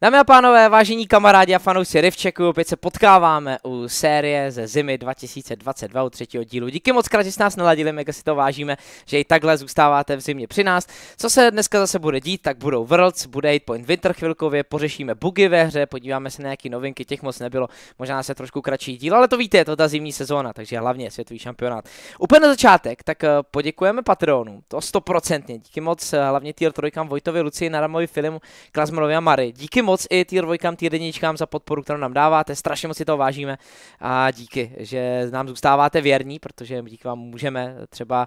Dámy a pánové, vážení kamarádi a fanoušci Rivčeku, opět se potkáváme u série ze zimy 2022 u třetího dílu. Díky moc krát, že jste nás naladili, jak si to vážíme, že i takhle zůstáváte v zimě při nás. Co se dneska zase bude dít, tak budou Worlds, bude Point Winter chvilkově, pořešíme bugy ve hře, podíváme se na nějaké novinky, těch moc nebylo, možná se trošku kratší díl, ale to víte, je to ta zimní sezóna, takže hlavně světový šampionát. Úplně na začátek, tak eh, poděkujeme Patronu, to stoprocentně, díky moc eh, hlavně tier trojkám Vojtovi, Luci, Naramovi, Filmu, Klasmorovi a Mary. Díky moc i tier 2, tier jedničkám za podporu, kterou nám dáváte, strašně moc si toho vážíme a díky, že nám zůstáváte věrní, protože díky vám můžeme třeba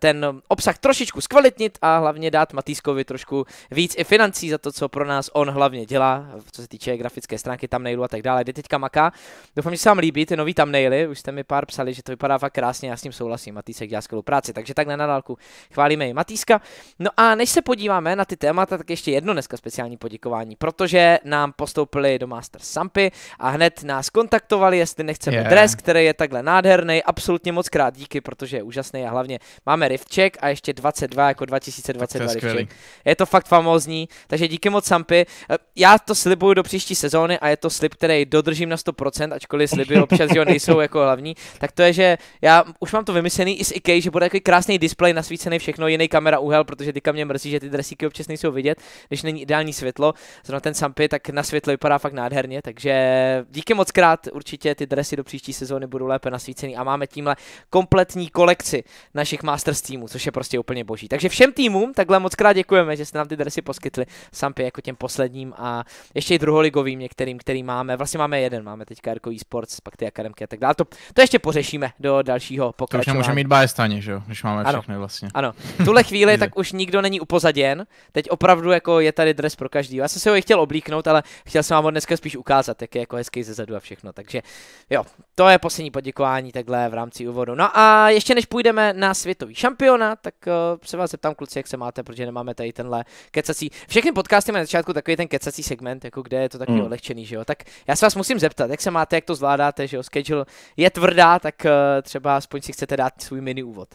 ten obsah trošičku zkvalitnit a hlavně dát Matýskovi trošku víc i financí za to, co pro nás on hlavně dělá, co se týče grafické stránky, thumbnailu a tak dále, kde teďka maká. Doufám, že se vám líbí ty nový thumbnaily, už jste mi pár psali, že to vypadá fakt krásně, já s tím souhlasím, Matýsek dělá skvělou práci, takže tak na dálku chválíme i Matýska. No a než se podíváme na ty témata, tak ještě jedno dneska speciální poděkování, protože nám postoupili do Master Sampy a hned nás kontaktovali, jestli nechceme yeah. dres, který je takhle nádherný. Absolutně moc krát díky, protože je úžasný a hlavně máme rivček a ještě 22 jako 2022 to je, je to fakt famózní, takže díky moc Sampy. Eh, já to slibuju do příští sezóny a je to slib, který dodržím na 100%, ačkoliv sliby občas jo, nejsou jako hlavní, tak to je, že já už mám to vymyslený i s IKEA, že bude takový krásný display nasvícený všechno, jiný kamera úhel, protože teďka mě mrzí, že ty dresíky občas nejsou vidět, když není ideální světlo. Zrovna ten sam kampy, tak na světlo vypadá fakt nádherně, takže díky moc krát, určitě ty dresy do příští sezóny budou lépe nasvícený a máme tímhle kompletní kolekci našich Masters týmů, což je prostě úplně boží. Takže všem týmům takhle moc krát děkujeme, že jste nám ty dresy poskytli, Sampy jako těm posledním a ještě i druholigovým některým, který máme, vlastně máme jeden, máme teďka Jarko eSports, pak ty akademky a tak dále, to, to ještě pořešíme do dalšího pokračování. To už můžeme mít bájestaně, že jo, když máme všechny ano. vlastně. Ano, tuhle chvíli tak už nikdo není upozaděn, teď opravdu jako je tady dres pro každý. Já jsem se ho i chtěl oblíkat, odfíknout, ale chtěl jsem vám ho dneska spíš ukázat, jak je jako hezký zezadu a všechno. Takže jo, to je poslední poděkování takhle v rámci úvodu. No a ještě než půjdeme na světový šampiona, tak uh, se vás zeptám, kluci, jak se máte, protože nemáme tady tenhle kecací. Všechny podcasty mají na začátku takový ten kecací segment, jako kde je to takový mm. odlehčený, že jo. Tak já se vás musím zeptat, jak se máte, jak to zvládáte, že jo. Schedule je tvrdá, tak uh, třeba aspoň si chcete dát svůj mini úvod.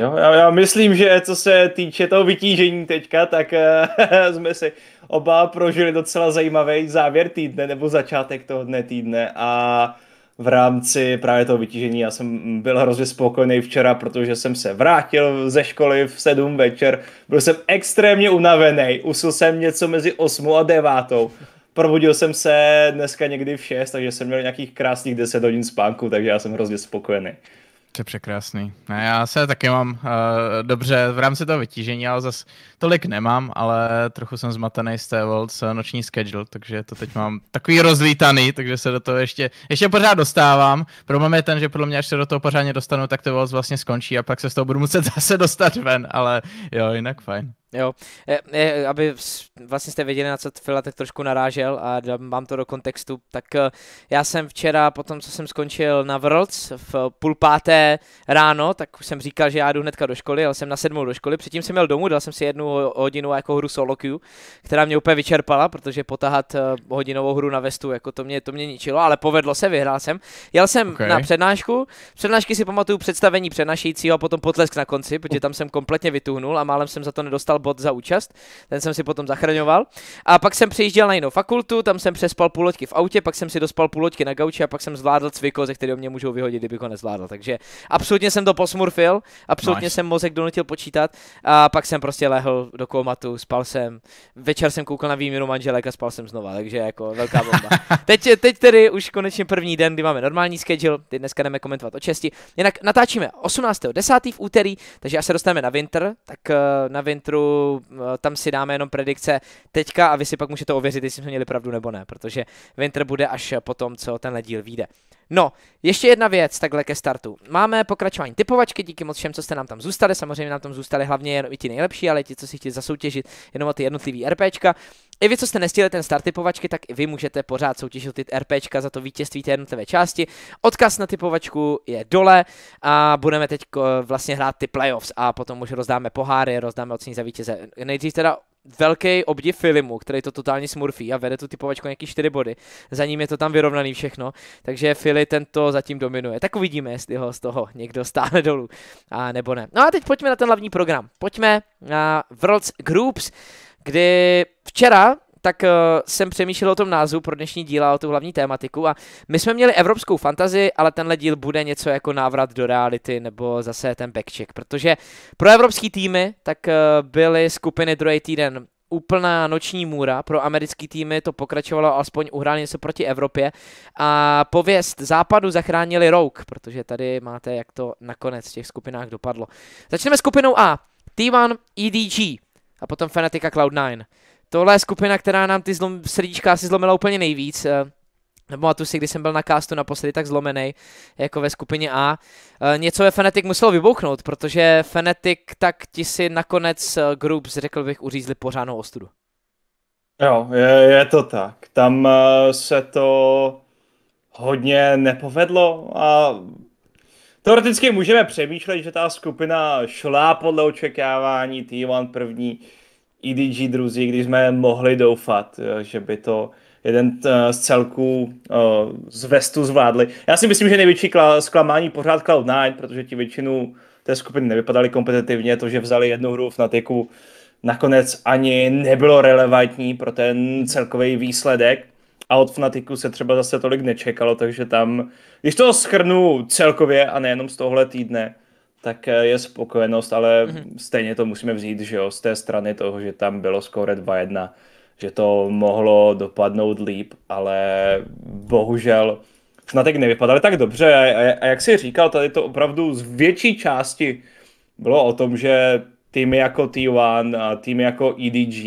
Jo, já, já myslím, že co se týče toho vytížení teďka, tak uh, jsme si oba prožili docela zajímavý závěr týdne nebo začátek toho dne týdne a v rámci právě toho vytížení já jsem byl hrozně spokojený včera, protože jsem se vrátil ze školy v 7 večer, byl jsem extrémně unavený, usil jsem něco mezi 8 a 9. Probudil jsem se dneska někdy v 6, takže jsem měl nějakých krásných 10 hodin spánku, takže já jsem hrozně spokojený. To je překrásný. Ne, já se taky mám uh, dobře v rámci toho vytížení, ale zase tolik nemám, ale trochu jsem zmatený z té Worlds eh, noční schedule, takže to teď mám takový rozlítaný, takže se do toho ještě, ještě pořád dostávám. Problém je ten, že podle mě, až se do toho pořádně dostanu, tak to Worlds vlastně skončí a pak se z toho budu muset zase dostat ven, ale jo, jinak fajn. Jo, e, e, aby vlastně jste věděli, na co Fila tak trošku narážel a mám to do kontextu, tak e, já jsem včera, po tom, co jsem skončil na Worlds v půl páté ráno, tak už jsem říkal, že já jdu hnedka do školy, ale jsem na sedmou do školy, předtím jsem měl domů, dal jsem si jednu hodinu jako hru solo queue, která mě úplně vyčerpala, protože potahat e, hodinovou hru na vestu, jako to mě, to mě ničilo, ale povedlo se, vyhrál jsem. Jel jsem okay. na přednášku, přednášky si pamatuju představení přednášejícího a potom potlesk na konci, protože tam jsem kompletně vytuhnul a málem jsem za to nedostal bod za účast, ten jsem si potom zachraňoval. A pak jsem přejížděl na jinou fakultu, tam jsem přespal půl loďky v autě, pak jsem si dospal půl loďky na gauči a pak jsem zvládl cviko, ze kterého mě můžou vyhodit, kdyby ho nezvládl. Takže absolutně jsem to posmurfil, absolutně nice. jsem mozek donutil počítat a pak jsem prostě lehl do komatu, spal jsem, večer jsem koukal na výměnu manželek a spal jsem znova, takže jako velká bomba. teď, teď tedy už konečně první den, kdy máme normální schedule, teď dneska jdeme komentovat o česti. Jinak natáčíme 18.10. v úterý, takže až se dostaneme na Winter, tak eh, na Winteru Eh, tam si dáme jenom predikce teďka a vy si pak můžete ověřit, jestli jsme měli pravdu nebo ne, protože Winter bude až po tom, co tenhle díl vyjde. No, ještě jedna věc takhle ke startu. Máme pokračování typovačky, díky moc všem, co jste nám tam zůstali. Samozřejmě nám tam zůstali hlavně jenom i ti nejlepší, ale ti, co si chtěli zasoutěžit jenom o ty jednotlivý RPčka. I vy, co jste nestihli ten start typovačky, tak i vy můžete pořád soutěžit ty RPčka za to vítězství té jednotlivé části. Odkaz na typovačku je dole a budeme teď eh, vlastně hrát ty playoffs a potom už rozdáme poháry, rozdáme ocení za vítěze. Nejdřív teda velký obdiv filmu, který to totálně smurfí a vede tu typovačku nějaký 4 body. Za ním je to tam vyrovnaný všechno, takže Fili tento zatím dominuje. Tak uvidíme, jestli ho z toho někdo stáhne dolů, a nebo ne. No a teď pojďme na ten hlavní program. Pojďme na Worlds Groups, kdy včera tak uh, jsem přemýšlel o tom názvu pro dnešní díl a o tu hlavní tématiku. A my jsme měli evropskou fantazii, ale tenhle díl bude něco jako návrat do reality nebo zase ten backcheck, protože pro evropský týmy tak uh, byly skupiny druhý týden úplná noční můra. Pro americký týmy to pokračovalo, alespoň uhráli se proti Evropě. A pověst západu zachránili Rouk, protože tady máte, jak to nakonec v těch skupinách dopadlo. Začneme skupinou A. T1 EDG a potom Fanatica Cloud9. Tohle je skupina, která nám ty zlom, srdíčka asi zlomila úplně nejvíc. Eh, tu si, když jsem byl na castu naposledy tak zlomený, jako ve skupině A. Eh, něco ve Fnatic muselo vybouchnout, protože Fnatic tak ti si nakonec eh, group řekl bych, uřízli pořádnou ostudu. Jo, je, je to tak. Tam se to hodně nepovedlo a teoreticky můžeme přemýšlet, že ta skupina šla podle očekávání T1 první, EDG druzí, když jsme mohli doufat, eh, že by to jeden eh, z celků eh, z Vestu zvládli. Já si myslím, že největší zklamání pořád Cloud9, protože ti většinu té skupiny nevypadali kompetitivně, to, že vzali jednu hru v Natiku, nakonec ani nebylo relevantní pro ten celkový výsledek a od Fnatiku se třeba zase tolik nečekalo, takže tam, když to schrnu celkově a nejenom z tohle týdne, tak eh, je spokojenost, ale mm-hmm. stejně to musíme vzít, že jo, z té strany toho, že tam bylo skóre 2-1, že to mohlo dopadnout líp, ale bohužel tak nevypadaly tak dobře a, a, a jak si říkal, tady to opravdu z větší části bylo o tom, že týmy jako T1 a týmy jako EDG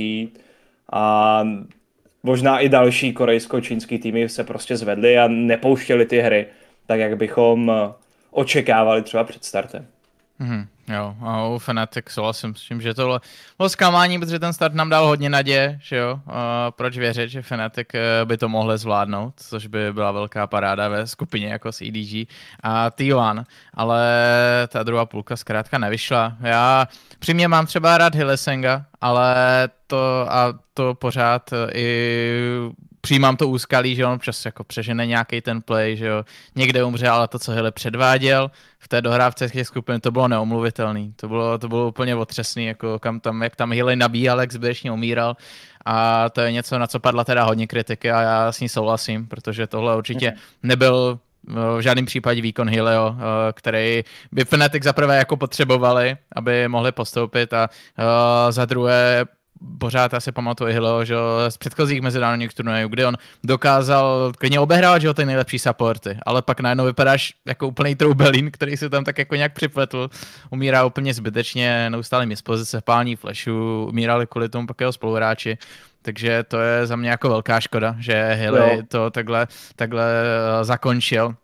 a možná i další korejsko-čínský týmy se prostě zvedly a nepouštěly ty hry tak, jak bychom eh, očekávali třeba před startem. Mm, jo, a u Fnatic souhlasím s tím, že tohle bylo zklamání, protože ten start nám dal hodně naděje, že jo, a proč věřit, že Fnatic eh, by to mohli zvládnout, což by byla velká paráda ve skupině jako s EDG a T1, ale ta druhá půlka zkrátka nevyšla. Já přímě mám třeba rád Hillesenga, ale to a to pořád eh, i přijímám to úskalí, že on občas jako přežene nějaký ten play, že jo, někde umře, ale to, co Hele předváděl v té dohrávce těch skupin, to bylo neomluvitelný, to bylo, to bylo úplně otřesný, jako kam tam, jak tam Hilly nabíjal, jak zbytečně umíral a to je něco, na co padla teda hodně kritiky a já s ní souhlasím, protože tohle určitě mhm. nebyl eh, v žádném případě výkon Hileo, eh, který by Fnatic zaprvé jako potřebovali, aby mohli postoupit a eh, za druhé pořád asi pamatuje Hilo, že z předchozích mezinárodních turnajů, kde on dokázal klidně obehrát, že ty nejlepší supporty, ale pak najednou vypadáš jako úplný troubelín, který se tam tak jako nějak připletl, umírá úplně zbytečně, neustále pozice pání flashů, umírali kvůli tomu pak jeho spoluhráči. Takže to je za mě jako velká škoda, že Hilly to takhle, takhle eh, zakončil.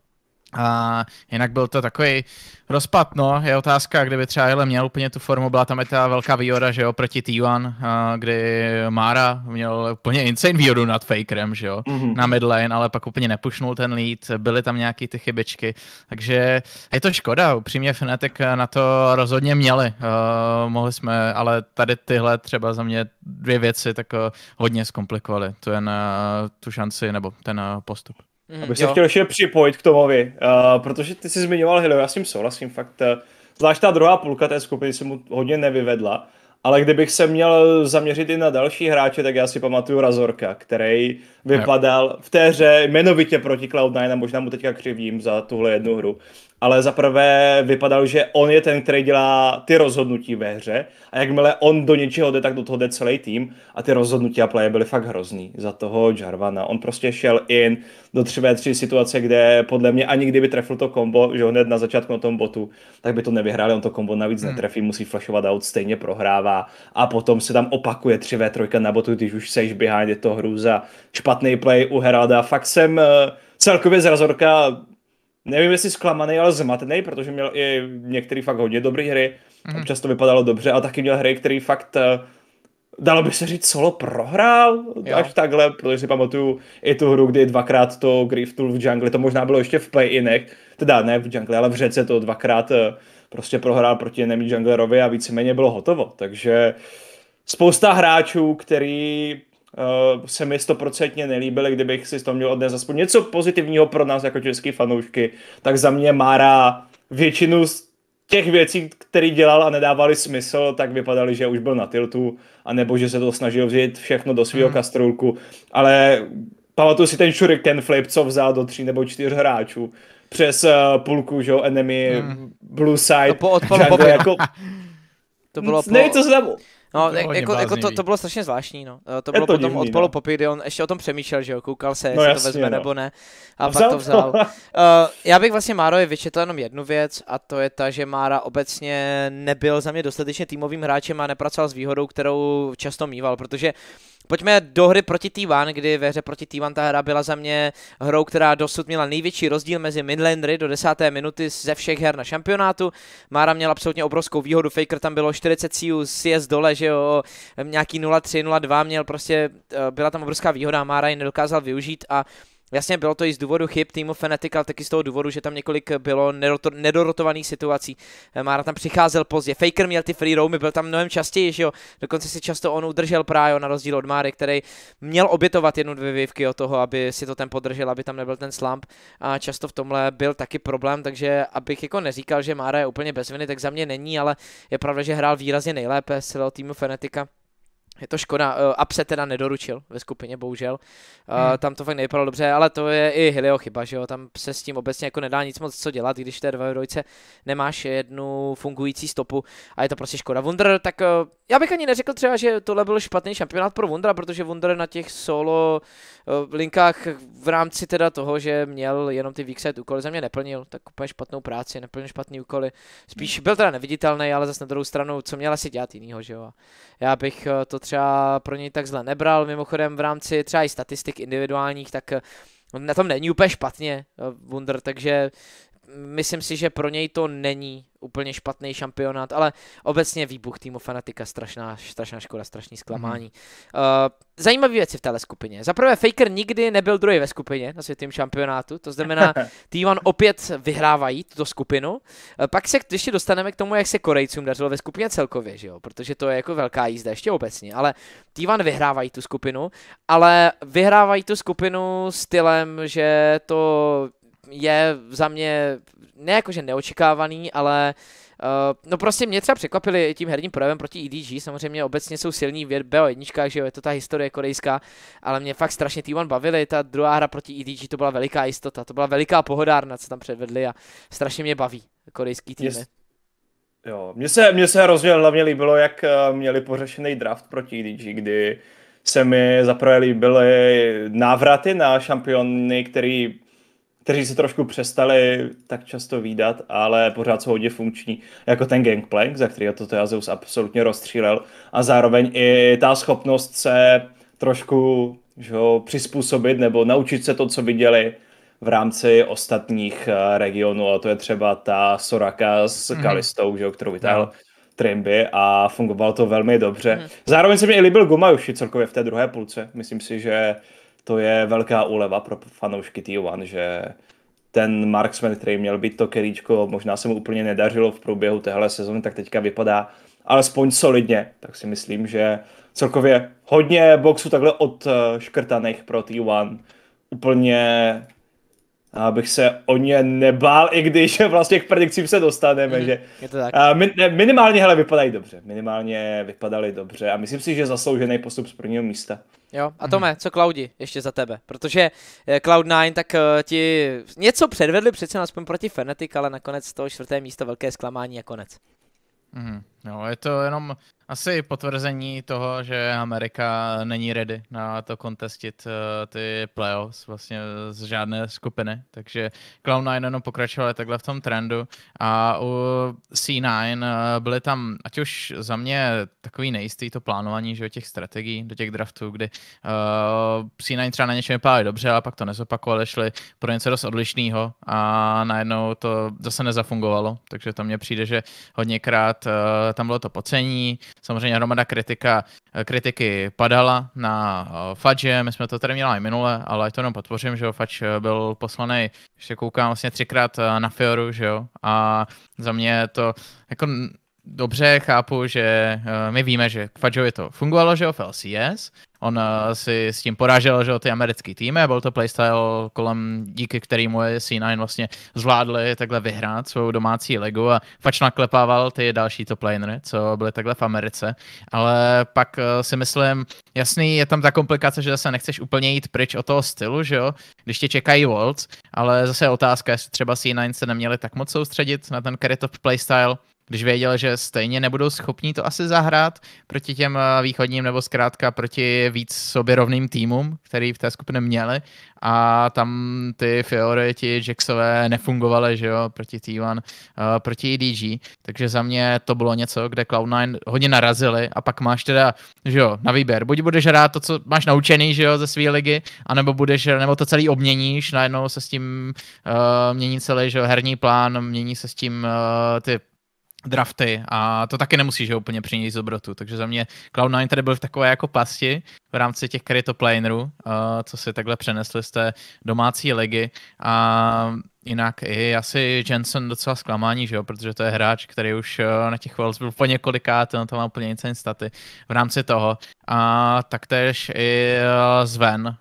A jinak byl to takový rozpad, no, je otázka, kdyby třeba Jele měl úplně tu formu, byla tam i ta velká výhoda, že jo, proti T1, eh, kdy Mára měl úplně insane výhodu nad Fakerem, že jo, mm-hmm. na midlane, ale pak úplně nepušnul ten lead, byly tam nějaký ty chybičky, takže je to škoda, upřímně Fnatic na to rozhodně měli, uh, mohli jsme, ale tady tyhle třeba za mě dvě věci tak uh, hodně zkomplikovaly, tu jen uh, tu šanci nebo ten uh, postup. Hmm, Abych se chtěl ještě připojit k Tomovi, uh, protože ty jsi zmiňoval Hilo, já s tím souhlasím, fakt uh, zvlášť ta druhá půlka té skupiny se mu hodně nevyvedla, ale kdybych se měl zaměřit i na další hráče, tak já si pamatuju Razorka, který vypadal v té hře jmenovitě proti Cloud9 a možná mu teďka křivím za tuhle jednu hru, ale zaprvé vypadal, že on je ten, který dělá ty rozhodnutí ve hře a jakmile on do něčeho jde, tak do toho jde celý tým a ty rozhodnutí a play byly fakt hrozný za toho Jarvana. On prostě šel in do 3 3 situace, kde podle mě ani kdyby trefil to kombo, že hned na začátku na tom botu, tak by to nevyhráli, on to kombo navíc hmm. netrefí, musí flashovat out, stejně prohrává a potom se tam opakuje 3 v 3 na botu, když už sejš behind, je to hrůza, špatný play u Heralda. Fakt jsem eh, celkově z Razorka nevím jestli zklamaný, ale zmatený, protože měl i některý fakt hodně dobré hry, mm-hmm. občas to vypadalo dobře, a taky měl hry, který fakt eh, dalo by se říct, solo prohrál, jo. až takhle, protože si pamatuju i tu hru, kdy dvakrát to griftul v jungle, to možná bylo ještě v play-inech, teda ne v jungle, ale v řece to dvakrát eh, prostě prohrál proti jinému junglerovi a víceméně bylo hotovo, takže spousta hráčů, který uh, se mi stoprocentně nelíbily, kdybych si to měl odnes aspoň něco pozitivního pro nás jako český fanoušky, tak za mě Mára většinu z těch věcí, které dělal a nedávali smysl, tak vypadaly, že už byl na tiltu, anebo že se to snažil vzít všechno do svého mm. kastrůlku. ale pamatuju si ten ten flip, co vzal do tří nebo čtyř hráčů přes uh, půlku, že enemy, mm. blue side. To po odpalu jako... to bylo jako- po... Nevím, co se tam No, to jako, jako to, to, bylo strašně zvláštní, no. To bylo je to potom divný, od no. Polo Popy, kdy on ještě o tom přemýšlel, že jo, koukal se, jestli no, to vezme no. nebo ne. A no, pak vzal. to vzal. uh, já bych vlastně Márovi vyčetl jenom jednu věc a to je ta, že Mára obecně nebyl za mě dostatečně týmovým hráčem a nepracoval s výhodou, kterou často mýval, protože Pojďme do hry proti T1, kdy ve hře proti T1 ta hra byla za mě hrou, která dosud měla největší rozdíl mezi Midlandry do desáté minuty ze všech her na šampionátu. Mára měla absolutně obrovskou výhodu, Faker tam bylo 40 CU, CS dole, že jo, nějaký 0-3, 0-2 měl prostě, eh, byla tam obrovská výhoda, Mára ji nedokázal využít a Jasně, bylo to i z důvodu chyb týmu Fnatic, ale taky z toho důvodu, že tam několik bylo nedorotovaných situací. Eh, Mára tam přicházel pozdě, Faker měl ty free roamy, byl tam mnohem častěji, že jo. Dokonce si často on udržel Prájo, na rozdíl od Máry, který měl obětovat jednu, dvě vývky od toho, aby si to ten podržel, aby tam nebyl ten slump. A často v tomhle byl taky problém, takže abych jako neříkal, že Mára je úplně bez viny, tak za mě není, ale je pravda, že hrál výrazně nejlépe z celého týmu Fnatica. Je to škoda, uh, eh, Apse teda nedoručil ve skupině, bohužel. Uh, hmm. Tam to fakt nevypadalo dobře, ale to je i Hilio chyba, že jo, tam se s tím obecně jako nedá nic moc co dělat, když v té dvojce nemáš jednu fungující stopu a je to prostě škoda. Wunder, tak uh, já bych ani neřekl třeba, že tohle byl špatný šampionát pro Wundra, protože Wunder na těch solo uh, linkách v rámci teda toho, že měl jenom ty weekside úkoly, za mě neplnil, tak úplně špatnou práci, neplnil špatný úkoly. Spíš hmm. byl teda neviditelný, ale zase na druhou stranu, co měl asi dělat jinýho, že jo. Já bych to třeba pro něj tak zle nebral, mimochodem v rámci třeba i statistik individuálních, tak eh, na tom není úplně špatně eh, Wunder, takže myslím si, že pro něj to není úplně špatný šampionát, ale obecně výbuch týmu Fanatika, strašná, strašná škoda, strašný zklamání. Mm. Uh, zajímavé věci v téhle skupině. Za prvé, Faker nikdy nebyl druhý ve skupině na světovém šampionátu, to znamená, T1 opět vyhrávají tuto skupinu. Uh, pak se ještě dostaneme k tomu, jak se Korejcům dařilo ve skupině celkově, že jo? protože to je jako velká jízda ještě obecně, ale T1 vyhrávají tu skupinu, ale vyhrávají tu skupinu stylem, že to je za mě ne jakože neočekávaný, ale Uh, no prostě mě třeba překvapili tím herním projevem proti EDG, samozřejmě obecně jsou silní v BO1, že jo, je to ta historie korejská, ale mě fakt strašně T1 bavili, ta druhá hra proti EDG to byla veliká jistota, to byla veliká pohodárna, co tam předvedli a strašně mě baví korejský týmy. Yes. Jo, mně se, mně se hrozně hlavně líbilo, jak eh, měli pořešený draft proti EDG, kdy se mi zaprvé líbily návraty na šampiony, který kteří se trošku přestali tak často výdat, ale pořád jsou hodně funkční, jako ten Gangplank, za který to teda absolutně rozstřílel a zároveň i ta schopnost se trošku že ho, přizpůsobit nebo naučit se to, co viděli v rámci ostatních eh, regionů, a to je třeba ta Soraka s mm-hmm. Kalistou, že ho, kterou vytáhl no. Trimby a fungovalo to velmi dobře. Mm. Zároveň se mi i líbil Gumayushi celkově v té druhé půlce. Myslím si, že to je velká úleva pro fanoušky T1, že ten Marksman, který měl být to keríčko, možná se mu úplně nedařilo v průběhu téhle sezóny, tak teďka vypadá alespoň solidně, tak si myslím, že celkově hodně boxů takhle odškrtaných pro T1, úplně abych se o ně nebál, i když vlastně k predikcím se dostaneme, mm, že je to tak. A min, minimálně hele vypadají dobře, minimálně vypadali dobře a myslím si, že zasloužený postup z prvního místa. Jo, a Tome, mm. co Cloudi ještě za tebe? Protože eh, Cloud9 tak eh, ti něco předvedli přece aspoň proti Fnatic, ale nakonec toho čtvrté místo velké zklamání a konec. Mm, no, je to jenom asi potvrzení toho, že Amerika není ready na to kontestit eh, ty playoffs vlastně z žádné skupiny, takže Cloud9 jenom pokračovali takhle v tom trendu a u C9 eh, byly tam, ať už za mě takový nejistý to plánování, že těch strategií do těch draftů, kdy eh, C9 třeba na něčem vypadali dobře, ale pak to nezopakovali, šli pro něco dost odlišného a najednou to zase nezafungovalo, takže to mně přijde, že hodněkrát tam bylo to pocení, Samozřejmě hromada kritika, eh, kritiky padala na eh, Fadže, my jsme to tady měli i minule, ale to jenom podpořím, že Fadž eh, byl poslaný, ještě koukám vlastně třikrát na Fioru, že jo, a za mě to jako dobře chápu, že eh, my víme, že Kvadžovi to fungovalo, že o v LCS. On eh, si s tím porážel, že o ty americký týmy, byl to playstyle kolem, díky kterému je C9 vlastně zvládli takhle vyhrát svou domácí legu a fač naklepával ty další top lanery, co byly takhle v Americe. Ale pak eh, si myslím, jasný, je tam ta komplikace, že zase nechceš úplně jít pryč od toho stylu, že jo, když tě čekají Worlds, ale zase je otázka, jestli třeba C9 se neměli tak moc soustředit na ten carry top playstyle, když věděl, že stejně nebudou schopni to asi zahrát proti těm eh, východním nebo zkrátka proti víc sobě rovným týmům, který v té skupině měli a tam ty Fiory, ti Jacksové nefungovaly, že jo, proti T1, uh, eh, proti EDG, takže za mě to bylo něco, kde Cloud9 hodně narazili a pak máš teda, že jo, na výběr, buď budeš hrát to, co máš naučený, že jo, ze své ligy, anebo budeš, nebo to celý obměníš, najednou se s tím uh, mění celý, že jo, herní plán, mění se s tím uh, ty drafty a to taky nemusí, že úplně přinést dobrotu. Takže za mě Cloud9 tady byl v takové jako pasti v rámci těch krytoplanerů, uh, eh, co si takhle přenesli z té domácí ligy a jinak i asi Jensen docela zklamání, že jo, protože to je hráč, který už eh, na těch Wells byl po několikát, on no, to má úplně nic staty v rámci toho. A taktéž i eh, Sven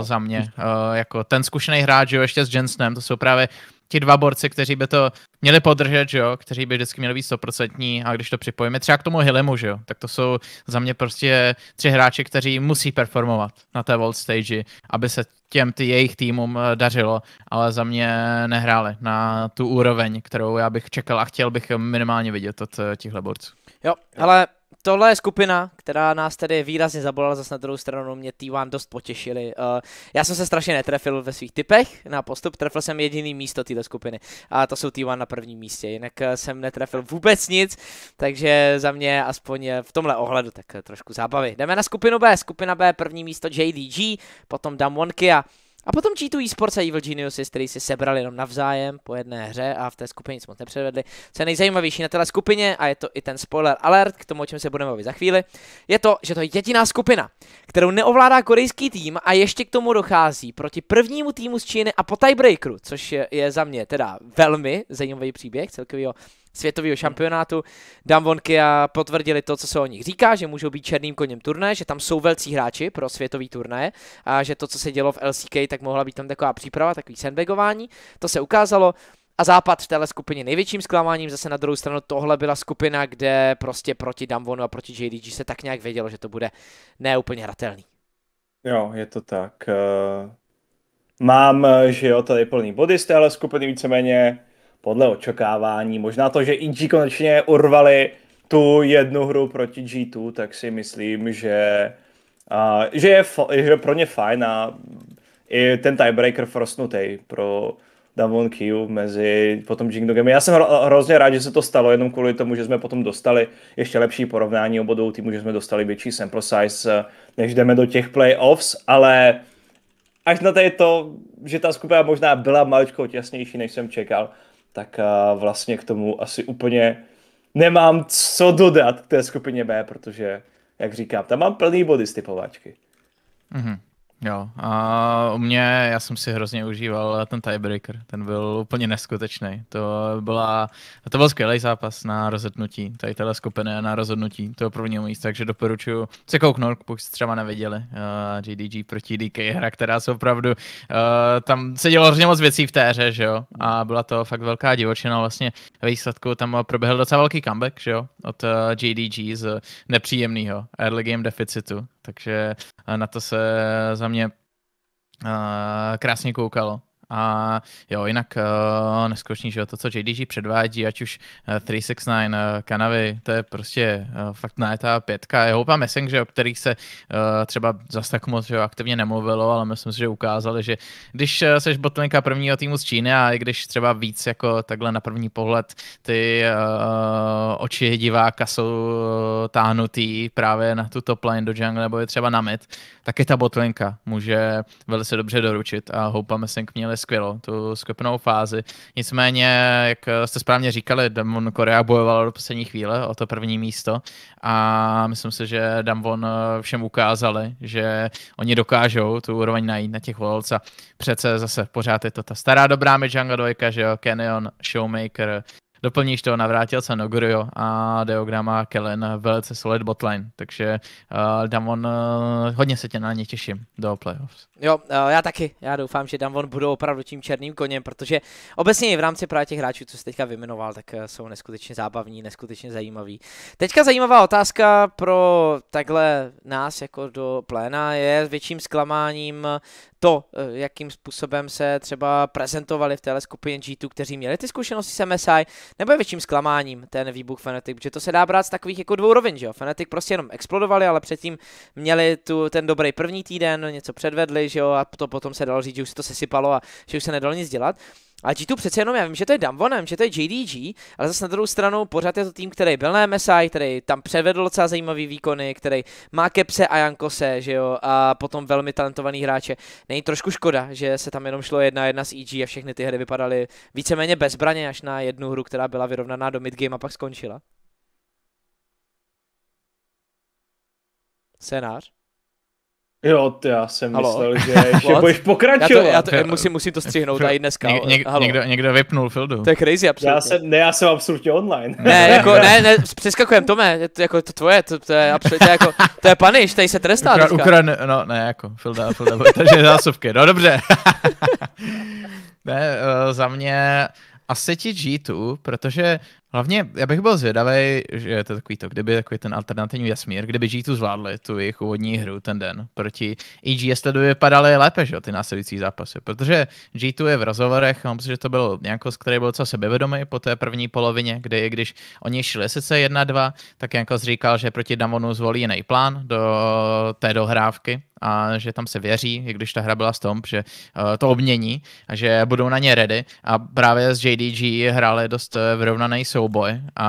za mě, jako ten zkušený hráč, jo, ještě s Jensenem, to jsou právě ti dva borci, kteří by to měli podržet, že jo, kteří by vždycky měli být stoprocentní a když to připojíme třeba k tomu Hillemu, že jo, tak to jsou za mě prostě tři hráči, kteří musí performovat na té World Stage, aby se těm ty jejich týmům eh, dařilo, ale za mě nehráli na tu úroveň, kterou já bych čekal a chtěl bych minimálně vidět od eh, těchhle borců. Jo, ale tohle je skupina, která nás tedy výrazně zabolala, zase na druhou stranu mě T1 dost potěšili. Uh, já jsem se strašně netrefil ve svých typech na postup, trefil jsem jediný místo této skupiny a to jsou T1 na prvním místě, jinak eh, jsem netrefil vůbec nic, takže za mě aspoň eh, v tomhle ohledu tak trošku zábavy. Jdeme na skupinu B, skupina B první místo JDG, potom Damwonky a... A potom G2 Esports a Evil Geniuses, který si sebrali jenom navzájem po jedné hře a v té skupině nic moc nepředvedli. Co je nejzajímavější na téhle skupině, a je to i ten spoiler alert k tomu, o čem se budeme bavit za chvíli, je to, že to je jediná skupina, kterou neovládá korejský tým a ještě k tomu dochází proti prvnímu týmu z Číny a po tiebreakeru, což je, je za mě teda velmi zajímavý příběh celkového světového šampionátu. Dan a potvrdili to, co se o nich říká, že můžou být černým koněm turné, že tam jsou velcí hráči pro světový turné a že to, co se dělo v LCK, tak mohla být tam taková příprava, takový sandbagování. To se ukázalo. A západ v téhle skupině největším zklamáním, zase na druhou stranu tohle byla skupina, kde prostě proti Damvonu a proti JDG se tak nějak vědělo, že to bude neúplně hratelný. Jo, je to tak. Eh, mám, eh, že jo, tady plný body z téhle skupiny víceméně podle očekávání. Možná to, že IG konečně urvali tu jednu hru proti G2, tak si myslím, že, uh, že je že pro ně fajn a i ten tiebreaker frostnutý pro Davon Q mezi potom Jingdogem. Já jsem hro, hrozně rád, že se to stalo, jenom kvůli tomu, že jsme potom dostali ještě lepší porovnání obou týmu, že jsme dostali větší sample size, než jdeme do těch playoffs, ale až na tady to, že ta skupina možná byla maličko těsnější, než jsem čekal, tak vlastně k tomu asi úplně nemám co dodat k té skupině B, protože, jak říkám, tam mám plný body z typováčky. Mm-hmm. Jo, a u mě, já jsem si hrozně užíval ten tiebreaker, ten byl úplně neskutečný. To, byla, to byl skvělý zápas na rozhodnutí, tady tato skupiny na rozhodnutí je první místa, takže doporučuji se kouknout, pokud jste třeba neviděli. Uh, eh, GDG proti DK hra, která se opravdu, uh, tam se dělo hrozně moc věcí v té hře, že jo, a byla to fakt velká divočina vlastně výsledku, tam proběhl docela velký comeback, že jo, od uh, eh, GDG z nepříjemného early game deficitu takže eh, na to se za mě eh, krásně koukalo. A jo, jinak uh, neskutečný, že to, co JDG předvádí, ať už uh, 369, uh, Kanavy, to je prostě uh, fakt ta e pětka. Je houpa Messing, že, o kterých se uh, třeba zas tak moc že, aktivně nemluvilo, ale myslím si, že ukázali, že když uh, seš botlenka prvního týmu z Číny a i když třeba víc jako takhle na první pohled ty uh, oči diváka jsou táhnutý právě na tu top line do jungle nebo je třeba na mid, taky ta botlenka může velice dobře doručit a houpa Messing měli skvělou, tu skvěpnou fázi. Nicméně, jak jste správně říkali, Damon Korea bojovala do poslední chvíle o to první místo a myslím si, že Damon všem ukázali, že oni dokážou tu úroveň najít na těch Worlds a přece zase pořád je to ta stará dobrá Mijanga dvojka, že jo, Canyon, Showmaker, Doplníš to, navrátil se Nogurio a Deograma Kellen velice solid botline, takže uh, Damon, uh, hodně se tě na ně těším do playoffs. Jo, uh, já taky, já doufám, že Damon budou opravdu tím černým koněm, protože obecně i v rámci právě těch hráčů, co jsi teďka vymenoval, tak jsou neskutečně zábavní, neskutečně zajímaví. Teďka zajímavá otázka pro takhle nás jako do pléna je s větším zklamáním to, eh, jakým způsobem se třeba prezentovali v téhle skupině G2, kteří měli ty zkušenosti s MSI, nebo je větším zklamáním ten výbuch Fnatic, protože to se dá brát z takových jako dvou rovin, že jo? Fnatic prostě jenom explodovali, ale předtím měli tu, ten dobrý první týden, něco předvedli, že jo, a to potom se dalo říct, že už se to sesypalo a že už se nedalo nic dělat. A G2 přece jenom, já vím, že to je Damwon, vím, že to je JDG, ale zase na druhou stranu pořád je to tým, který byl na MSI, který tam převedl docela zajímavý výkony, který má Kepse a Jankose, že jo, a potom velmi talentovaný hráče. Není trošku škoda, že se tam jenom šlo jedna jedna s EG a všechny ty hry vypadaly víceméně bezbraně až na jednu hru, která byla vyrovnaná do midgame a pak skončila. Scénář? Jo, to já jsem Halo. myslel, že, že budeš pokračovat. Já to, já to, musím, musím to střihnout tady dneska. Něk, něk, někdo, někdo vypnul Fildu. To je crazy absolutně. Já jsem, ne, já jsem absolutně online. Ne, jako, ne, ne, přeskakujem, Tome, je to, jako to tvoje, to, to je absolutně, to je jako, to je paniš, tady se trestá Ukra, ukra no ne, jako Filda, Filda, takže zásobky, no dobře. ne, eh, za mě asi ti G2, protože Hlavně, já bych byl zvědavý, že je to takový to, kdyby takový ten alternativní jasmír, kdyby G2 zvládli tu jejich úvodní hru ten den proti jestli to vypadaly lépe, že ty následující zápasy, protože G2 je v rozhovorech, a myslím, že to byl Jankos, který byl co sebevědomý po té první polovině, kdy když oni šli sice 1-2, tak Jankos říkal, že proti Damonu zvolí jiný plán do té dohrávky, a že tam se věří, i když ta hra byla stomp, že uh, to obmění a že budou na ně ready a právě s JDG hráli dost eh, vyrovnaný souboj a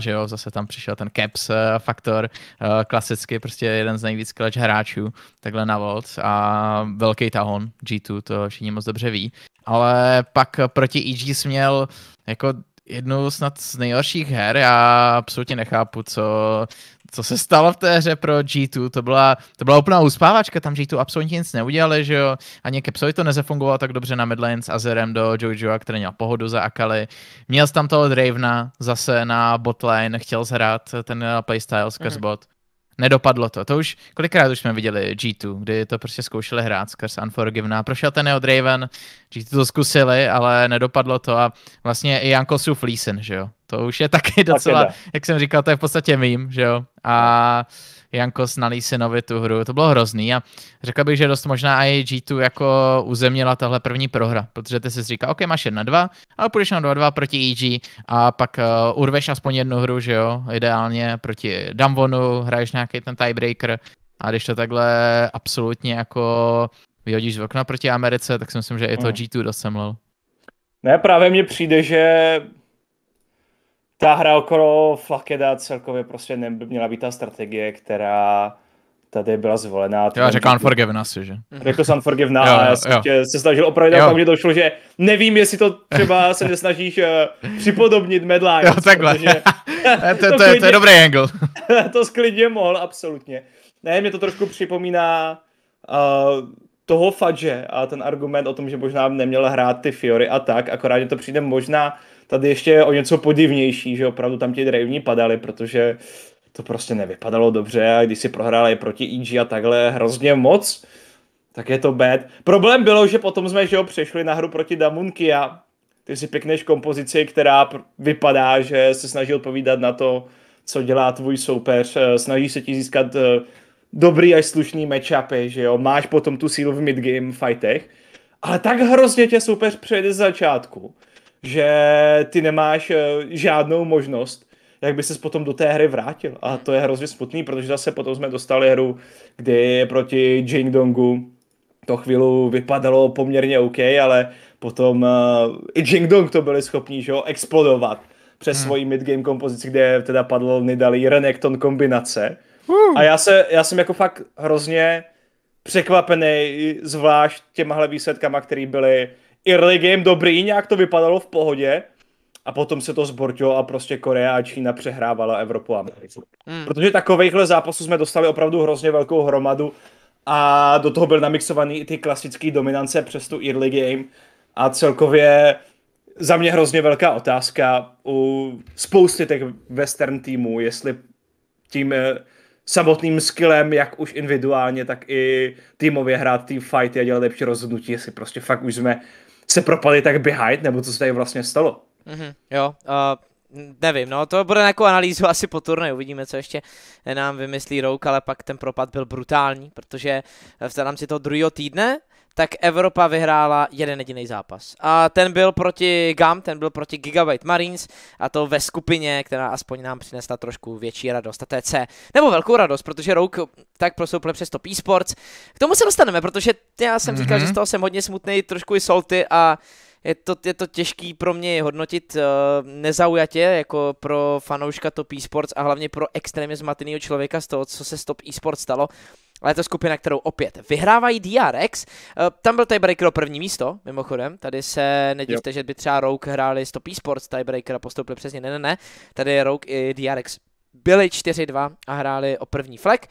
že jo, zase tam přišel ten Caps eh, faktor, eh, klasicky prostě jeden z nejvíc kleč hráčů, takhle na volt a velký tahon, G2, to všichni moc dobře ví. Ale pak proti EG směl jako jednu snad z nejhorších her. Já absolutně nechápu, co co se stalo v té hře pro G2, to byla, to byla úplná uspávačka, tam G2 absolutně nic neudělali, že jo, ani Kepsovi to nezafungovalo tak dobře na midlane s Azerem do Jojoa, který měl pohodu za Akali, měl jsi tam toho Dravena zase na botlane, chtěl zhrát ten playstyle skrz mm-hmm. bot, nedopadlo to. To už kolikrát už jsme viděli G2, kdy to prostě zkoušeli hrát skrz Unforgiven prošel ten Neo Draven, G2 to zkusili, ale nedopadlo to a vlastně i Janko Suf že jo. To už je taky docela, tak jak jsem říkal, to je v podstatě mým, že jo. A Janko snalí synovi tu hru. To bylo hrozný a řekl bych, že dost možná i G2 jako uzemnila tahle první prohra, protože ty si říká, OK, máš 1 dva, ale půjdeš na 2-2 proti EG a pak uh, urveš aspoň jednu hru, že jo, ideálně proti Damvonu, hraješ nějaký ten tiebreaker a když to takhle absolutně jako vyhodíš z okna proti Americe, tak si myslím, že i to hmm. G2 dosemlil. Ne, právě mně přijde, že ta hra okolo Flakeda celkově prostě neměla být ta strategie, která tady byla zvolená. Já řekl Unforgiven asi, že? Řekl jsem Unforgiven ale já jsem tě, se snažil opravit tam pak mě došlo, že nevím, jestli to třeba se nesnažíš uh, připodobnit Medline. Jo, takhle. Protože... to, to, to, klidně, to, je dobrý angle. to sklidně mohl, absolutně. Ne, mě to trošku připomíná uh, toho Fadže a ten argument o tom, že možná neměl hrát ty Fiory a tak, akorát, že to přijde možná Tady ještě o něco podivnější, že opravdu tam ti drivní padaly, protože to prostě nevypadalo dobře a když si prohrál je proti EG a takhle hrozně moc, tak je to bad. Problém bylo, že potom jsme že jo, přešli na hru proti Damunky a ty si pěkneš kompozici, která vypadá, že se snaží odpovídat na to, co dělá tvůj soupeř, eh, snaží se ti získat eh, dobrý až slušný matchupy, že jo, máš potom tu sílu v midgame fightech, ale tak hrozně tě soupeř přejde z začátku, že ty nemáš eh, žádnou možnost, jak by ses potom do té hry vrátil. A to je hrozně smutný, protože zase potom jsme dostali hru, kdy proti Jing Dongu to chvíli vypadalo poměrně OK, ale potom uh, i Jing Dong to byli schopni, že jo, explodovat přes hmm. svoji mid-game kompozici, kde teda padlo Nidali Renekton kombinace. Hmm. A já, se, já jsem jako fakt hrozně překvapený, zvlášť těmahle výsledkama, které byly early game dobrý, nějak to vypadalo v pohodě, a potom se to zbortilo a prostě Korea a Čína přehrávala Evropu a Ameriku. Hmm. Protože takovýchhle zápasů jsme dostali opravdu hrozně velkou hromadu a do toho byl namixovaný i ty klasické dominance přes tu early game a celkově za mě hrozně velká otázka u spousty těch western týmů, jestli tím eh, samotným skillem, jak už individuálně, tak i týmově hrát tým fighty a dělat lepší rozhodnutí, jestli prostě fakt už jsme se propadli tak behind, nebo co se tady vlastně stalo. Mm-hmm, jo, uh, nevím, no to bude nějakou analýzu asi po turnaji, uvidíme, co ještě nám vymyslí Rouk, ale pak ten propad byl brutální, protože v rámci toho druhého týdne tak Evropa vyhrála jeden jediný zápas. A ten byl proti GAM, ten byl proti Gigabyte Marines a to ve skupině, která aspoň nám přinesla trošku větší radost, a to je C. Nebo velkou radost, protože Rouk tak prosoupil přes to eSports. K tomu se dostaneme, protože já jsem mm-hmm. říkal, že z mhm. toho jsem hodně smutný, trošku i solty a je to, je to těžký pro mě hodnotit uh, nezaujatě, jako pro fanouška top eSports a hlavně pro extrémně zmatenýho člověka z toho, co se s top eSports stalo ale je to skupina, kterou opět vyhrávají DRX. Eh, tam byl tiebreaker o první místo, mimochodem. Tady se nedivte, yep. že by třeba Rogue hráli 100 Sports tiebreaker a postoupili přesně. Ne, ne, ne. Tady Rogue i DRX byli 4-2 a hráli o první flag.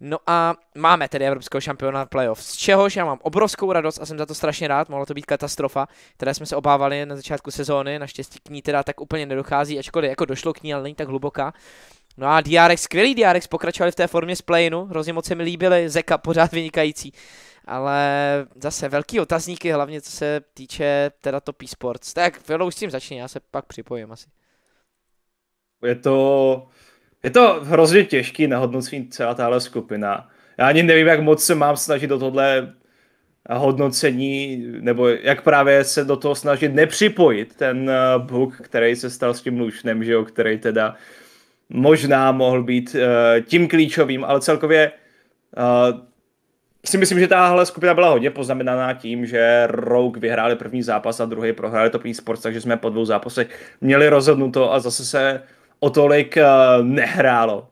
No a máme tedy evropského šampiona v playoff, z čehož já mám obrovskou radost a jsem za to strašně rád, mohla to být katastrofa, které jsme se obávali na začátku sezóny, naštěstí k ní teda tak úplně nedochází, ačkoliv jako došlo k ní, ale není tak hluboká. Uh, No a DRX, skvělý DRX, pokračovali v té formě z Plainu, hrozně moc se mi líbili, Zeka pořád vynikající. Ale zase velký otazníky, hlavně co se týče teda to p sports Tak Filo už s tím začni, já se pak připojím asi. Je to, je to hrozně těžký na hodnocení celá tahle skupina. Já ani nevím, jak moc se mám snažit do tohle hodnocení, nebo jak právě se do toho snažit nepřipojit ten bug, eh, který se stal s tím lůžnem, že jo, který teda uh, možná mohl být uh, tím klíčovým, ale celkově uh, si myslím, že tahle skupina byla hodně poznamenaná tím, že Rogue vyhráli první zápas a druhý prohráli to Sports, takže jsme po dvou zápasech měli rozhodnuto a zase se o tolik uh, nehrálo.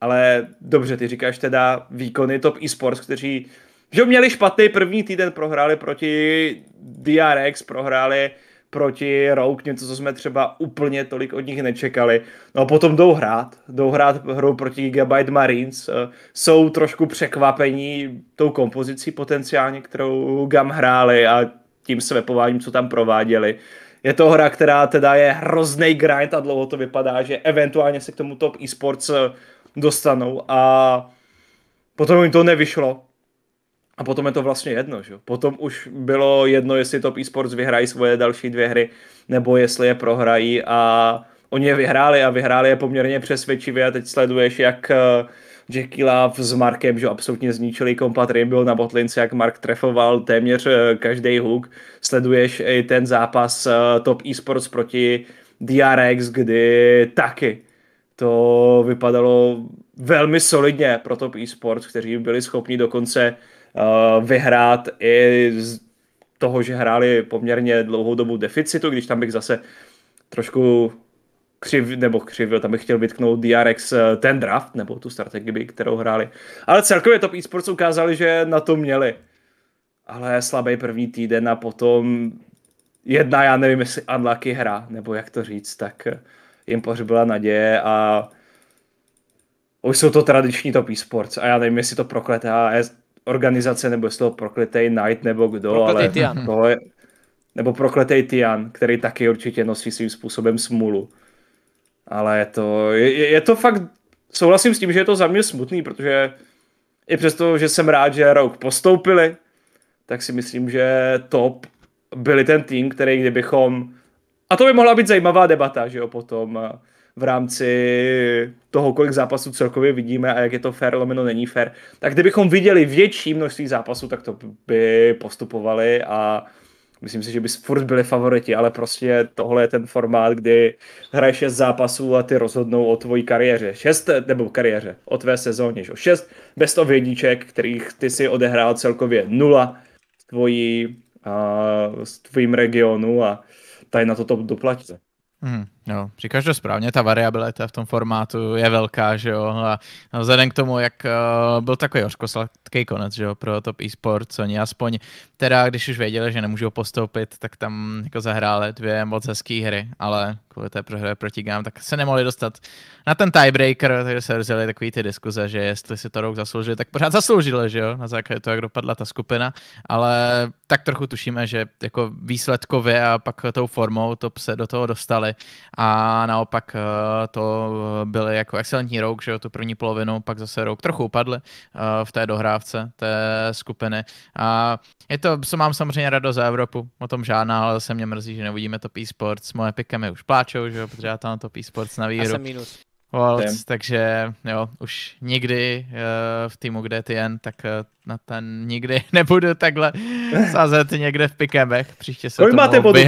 Ale dobře, ty říkáš teda výkony Top Esports, kteří že měli špatný první týden, prohráli proti DRX, prohráli uh, proti Rogue, něco, co jsme třeba úplně tolik od nich nečekali. No a potom jdou hrát, jdou hrát hru proti Gigabyte Marines, eh, jsou trošku překvapení tou kompozicí potenciálně, kterou Gam hráli a tím svepováním, co tam prováděli. Je to hra, která teda je hrozný grind a dlouho to vypadá, že eventuálně se k tomu top esports eh, dostanou a potom jim to nevyšlo, a potom je to vlastně jedno, že? Potom už bylo jedno, jestli Top Esports vyhrají svoje další dvě hry, nebo jestli je prohrají a oni je vyhráli a vyhráli je poměrně přesvědčivě a teď sleduješ, jak eh, Jackie Love s Markem, že absolutně zničili kompat byl na Botlince, jak Mark trefoval téměř eh, každý hook. Sleduješ i ten zápas eh, Top Esports proti DRX, kdy taky to vypadalo velmi solidně pro Top Esports, kteří byli schopni dokonce Eh, vyhrát i z toho, že hráli poměrně dlouhou dobu deficitu, když tam bych zase trošku křiv, nebo křivil, tam bych chtěl vytknout DRX eh, ten draft, nebo tu strategii, kterou hráli. Ale celkově top eSports ukázali, že na to měli. Ale slabý první týden a potom jedna, já nevím, jestli unlucky hra, nebo jak to říct, tak eh, jim pořbila naděje a už jsou to tradiční top eSports a já nevím, jestli to a organizace, nebo jestli to prokletej Knight nebo kdo, prokletej ale Tian. je, nebo prokletej Tian, který taky určitě nosí svým způsobem smůlu. Ale je to, je, je to fakt, souhlasím s tím, že je to za mě smutný, protože i přesto, že jsem rád, že Rogue postoupili, tak si myslím, že top byli ten tým, který kdybychom, a to by mohla být zajímavá debata, že jo, potom, v rámci toho, kolik zápasů celkově vidíme a jak je to fair, lomeno není fair. Tak kdybychom viděli větší množství zápasů, tak to by postupovali a myslím si, že by furt byli favoriti, ale prostě tohle je ten formát, kdy hraješ šest zápasů a ty rozhodnou o tvojí kariéře. šest nebo kariéře, o tvé sezóně, že? Šest bez toho vědíček, kterých ty si odehrál celkově nula v tvojí, a, v tvým regionu a tady na to to doplatí. Hmm. No, říkáš to správně, ta variabilita v tom formátu je velká, že jo, a vzhledem k tomu, jak uh, byl takový hořkosladký konec, že jo, pro Top eSports, oni aspoň, teda když už věděli, že nemůžou postoupit, tak tam jako zahráli dvě moc hezké hry, ale kvůli té prohře proti Gám, tak se nemohli dostat na ten tiebreaker, takže se rozjeli takový ty diskuze, že jestli si to rok zasloužili, tak pořád zasloužili, že jo, na základě toho, jak dopadla ta skupina, ale tak trochu tušíme, že jako výsledkově a pak tou formou Top se do toho dostali a naopak eh, to eh, byl jako excelentní rok, že jo, tu první polovinu, pak zase rok trochu upadl eh, v té dohrávce té skupiny. A je to, co mám samozřejmě radost za Evropu, o tom žádná, ale zase mě mrzí, že nevidíme to P-Sports, moje pikem už pláčou, že jo, protože já tam to P-Sports na výhru. A jsem minus. Waltz, takže jo, už nikdy uh, v týmu, kde ty jen, tak uh, na ten nikdy nebudu takhle sázet někde v pikemech. Příště se Kolik máte bodů,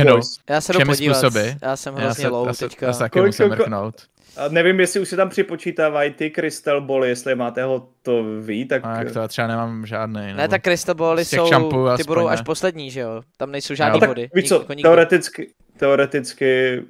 Já se jdu podívat. Způsoby. Já jsem hrozně já se, low já se, teďka. Já se taky kolik, musím kolik, mrknout. A nevím, jestli už se tam připočítávají ty Crystal Bally, jestli máte ho to ví, tak... A jak to já třeba nemám žádný. Ne, tak Crystal Bally jsou, šampů, ty budou ne. až poslední, že jo? Tam nejsou žádný no, body. Tak, víš co, jako nikdy, teoreticky, teoreticky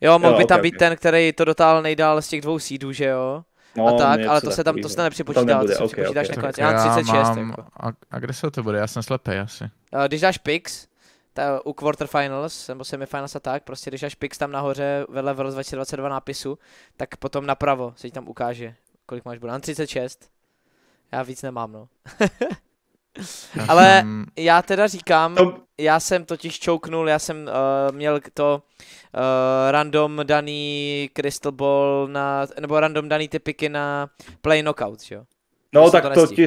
Jo, mohl jo, by tam okay, být okay. ten, který to dotáhl nejdál z těch dvou sídů, že jo? No, a tak, ale to se tam, to se tam nepřipočítá, to, se to okay, připočítáš okay. nakonec. Já, já 36. Mám, jako. a, a, kde se to bude? Já jsem slepý asi. Eh, když dáš pix, ta, u quarterfinals nebo semifinals a tak, prostě když dáš pix tam nahoře vedle Worlds 2022 nápisu, tak potom napravo se ti tam ukáže, kolik máš bude. Na 36. Já víc nemám, no. Ale já teda říkám, já jsem totiž čouknul, já jsem uh, měl to uh, random daný Crystal Ball na, nebo random daný typiky na Play Knockout, jo? No, tak to, to ti...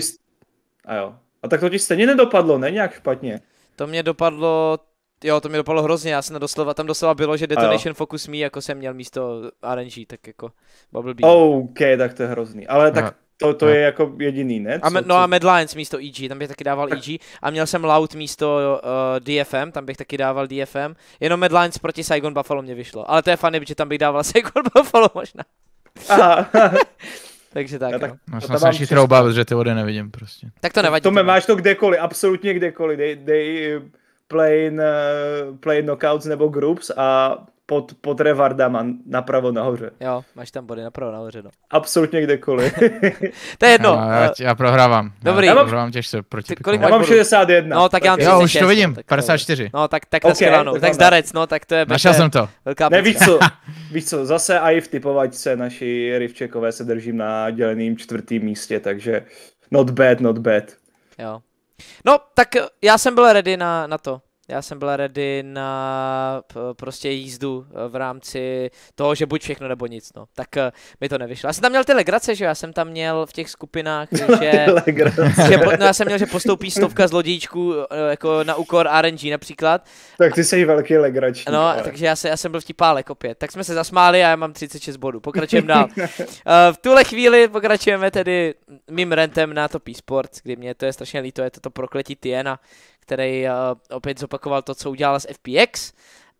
A jo. A tak to ti stejně nedopadlo, ne nějak špatně. To mě dopadlo, jo, to mě dopadlo hrozně, já jsem doslova, tam doslova bylo, že Detonation Focus Me, jako jsem měl místo RNG, tak jako byl blbý. OK, tak to je hrozný, ale tak Aha. To, to no. je jako jediný, ne? No co, a me, no a Mad Lions místo EG, tam bych taky dával EG. A měl jsem Loud místo uh, eh, DFM, tam bych taky dával DFM. Jenom Mad Lions proti Saigon Buffalo mě vyšlo. Ale to je fajn, že tam bych dával Saigon Buffalo možná. Takže tak, Já tak no. no jsem se ještě že ty vody nevidím prostě. Tak to nevadí. Tome, to máš to kdekoliv, absolutně kdekoliv. Dej, dej play, in, uh, play knockouts nebo groups a pod, pod Revardama napravo nahoře. Jo, máš tam body napravo nahoře, no. Absolutně kdekoliv. to je jedno. No, já, já prohrávám. Dobrý. Já, mám, prohrávám těžce proti ty, kolik já mám 61. No, tak já mám 36. Jo, už to vidím, no, tak, 54. No, tak, tak okay, skvěláno. Tak, tak zdarec, no, tak to je... Našel jsem to. Velká Nevíš co, víš co, zase a i v typovačce naši Rivčekové se držím na děleným čtvrtým místě, takže not bad, not bad. Jo. No, tak já jsem byl ready na, na to, já jsem byl ready na prostě jízdu e, v rámci toho, že buď všechno nebo nic, no. Tak e, mi to nevyšlo. Já jsem tam měl ty legrace, že já jsem tam měl v těch skupinách, že, že no, já jsem měl, že postoupí stovka z lodíčku e, jako na úkor RNG například. Tak ty jsi velký legrač. No, ale. takže já, se, já jsem byl pálek opět. Tak jsme se zasmáli a já mám 36 bodů. Pokračujeme dál. v tuhle chvíli pokračujeme tedy mým rentem na Top Sports, kdy mě to je strašně líto, je to to prokletí Tiena, který eh, opět zopakoval to, co udělal s FPX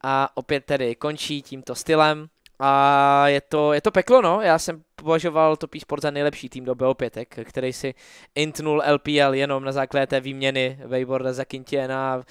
a opět tedy končí tímto stylem. A je to, je to peklo, no. Já jsem považoval to Sport za nejlepší tým do BO5, který si intnul LPL jenom na základě té výměny Wayborda za Kintiena. Uh,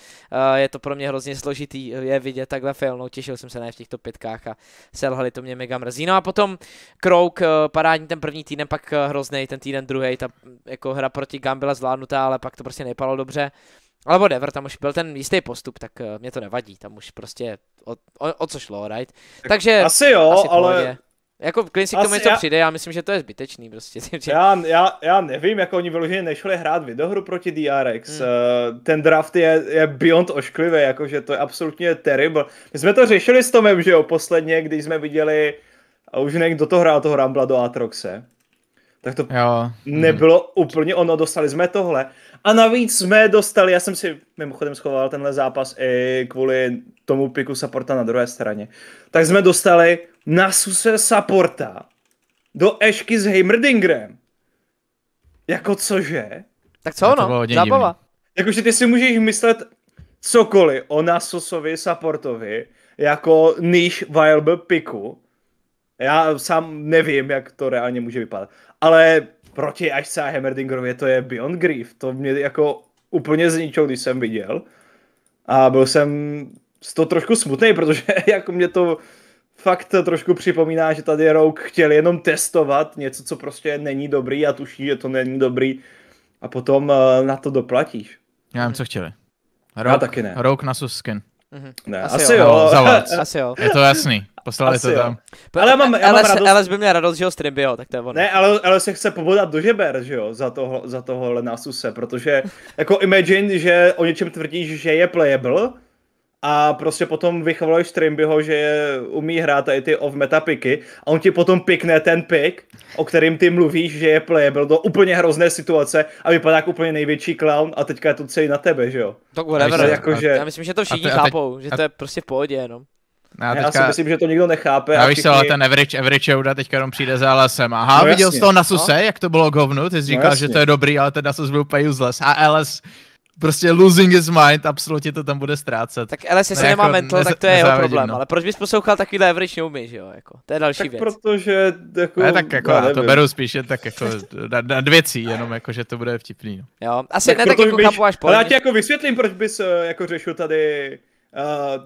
eh, je to pro mě hrozně složitý je vidět takhle fail, no. Těšil jsem se na v těchto pětkách a selhali, to mě mega mrzí. No a potom Krouk, uh, parádní ten první týden, pak hrozný ten týden druhý, ta jako hra proti Gam byla zvládnutá, ale pak to prostě nepadlo dobře. Uh, ale whatever, tam už byl ten jistý postup, tak eh, mě to nevadí, tam už prostě o, o, o co šlo, right? Tak Takže asi jo, asi ale pohodě. jako klin si k tomu něco já... přijde, já myslím, že to je zbytečný prostě. Já, já, já nevím, jako oni vyloženě nešli hrát videohru proti DRX. Hmm. Eh, ten draft je, je beyond ošklivý, jakože to je absolutně terrible. My jsme to řešili s Tomem, že jo, posledně, když jsme viděli, a už někdo to hrál, toho Rambla do Atroxe tak to jo. nebylo hmm. úplně ono, dostali jsme tohle. A navíc jsme dostali, já jsem si mimochodem schoval tenhle zápas i kvůli tomu piku Saporta na druhé straně, tak jsme dostali Nasuse Saporta do Ešky s Heimerdingrem. Jako cože? Tak co no, ono, zábava. Jakože ty si můžeš myslet cokoliv o Nasusovi Saportovi, jako níž viable piku. Já sám nevím, jak to reálně může vypadat. Ale proti Ašce a Hemmerdingerovi, to je Beyond Grief. To mě jako úplně zničilo, když jsem viděl. A byl jsem z toho trošku smutný, protože jako mě to fakt trošku připomíná, že tady Rogue chtěl jenom testovat něco, co prostě není dobrý a tuší, že to není dobrý a potom eh, na to doplatíš. Já vím, co chtěli. Rogue, Já taky ne. Rogue na Suskin. Mm-hmm. Ne, asi, asi jo. jo. Asi jo. Je to jasný. Poslali Asi to tam. Ale já mám, já mám LS, radost... LS by měl radost, že ho stream jo, tak to je ono. Ne, ale, ale se chce pobodat do žeber, že jo, za, toho, za tohohle násuse, protože jako Imagine, že o něčem tvrdí, že je playable, a prostě potom vychovali Strimbyho, že je, umí hrát i ty off-meta picky a on ti potom pikne ten pik, o kterým ty mluvíš, že je play byl, to úplně hrozné situace a vypadá jako úplně největší clown a teďka je to celý na tebe, že jo? Tak whatever. Jako, že... Já myslím, že to všichni a te, a te, chápou, že to je prostě v pohodě jenom. No já, teďka... já si myslím, že to nikdo nechápe. Já no bych víš všichni... co, ale ten average, average Jouda teďka jenom přijde za lesem. Aha, no, viděl jsi to na Suse, no? jak to bylo govnu, ty jsi no říkal, no, že to je dobrý, ale ten Nasus byl úplně useless. A LS prostě losing his mind, absolutně to tam bude ztrácet. Tak LS, jestli ne, nemá jako, mental, nez, tak to je jeho problém, no. ale proč bys poslouchal takovýhle average neumí, že jo, jako, to je další tak věc. protože, jako, ne, tak jako, já, já to beru jen tak jako na, na věcí, jenom jako, že to bude vtipný, no. Jo, asi tak ne tak jako chápu až Ale já ti jako vysvětlím, proč bys eh, jako řešil tady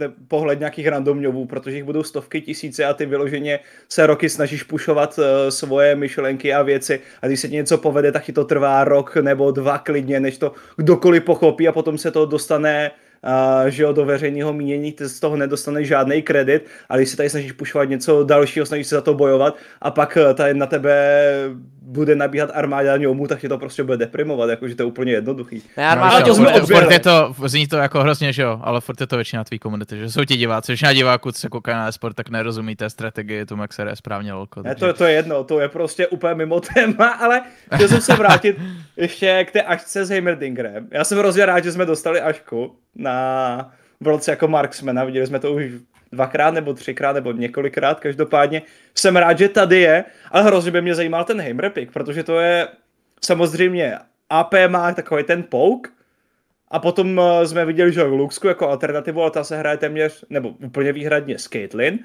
uh, pohled nějakých randomňovů, protože jich budou stovky tisíce a ty vyloženě se roky snažíš pušovat uh, svoje myšlenky a věci a když se ti něco povede, tak ti to trvá rok nebo dva klidně, než to kdokoliv pochopí a potom se to dostane že jo, do veřejného mínění, ty z toho nedostaneš žádný kredit, ale když se tady snažíš pušovat něco dalšího, snažíš se za to bojovat a pak eh, tady na tebe bude nabíhat armáda ňomu, tak tě to prostě bude deprimovat, jakože to je úplně jednoduchý. Ne, armáda no, furt, furt, je to, zní to jako hrozně, že jo, ale furt je to většina tvý komunity, že jsou ti diváci, většina diváků, co se kouká na sport, tak nerozumí té strategie, tomu, jak se je správně lolko. Takže... Ne, to, to je jedno, to je prostě úplně mimo téma, ale chtěl jsem se vrátit ještě k té ašce s Heimerdingerem. Já jsem hrozně rád, že jsme dostali ašku na na vlce jako marksmana, viděli jsme to už dvakrát nebo třikrát nebo několikrát, každopádně jsem rád, že tady je, ale hrozně by mě zajímal ten Heimer pick, protože to je samozřejmě AP má takový ten pouk, a potom eh, jsme viděli, že Luxku jako alternativu, ale ta se hraje téměř, nebo úplně výhradně s Caitlyn.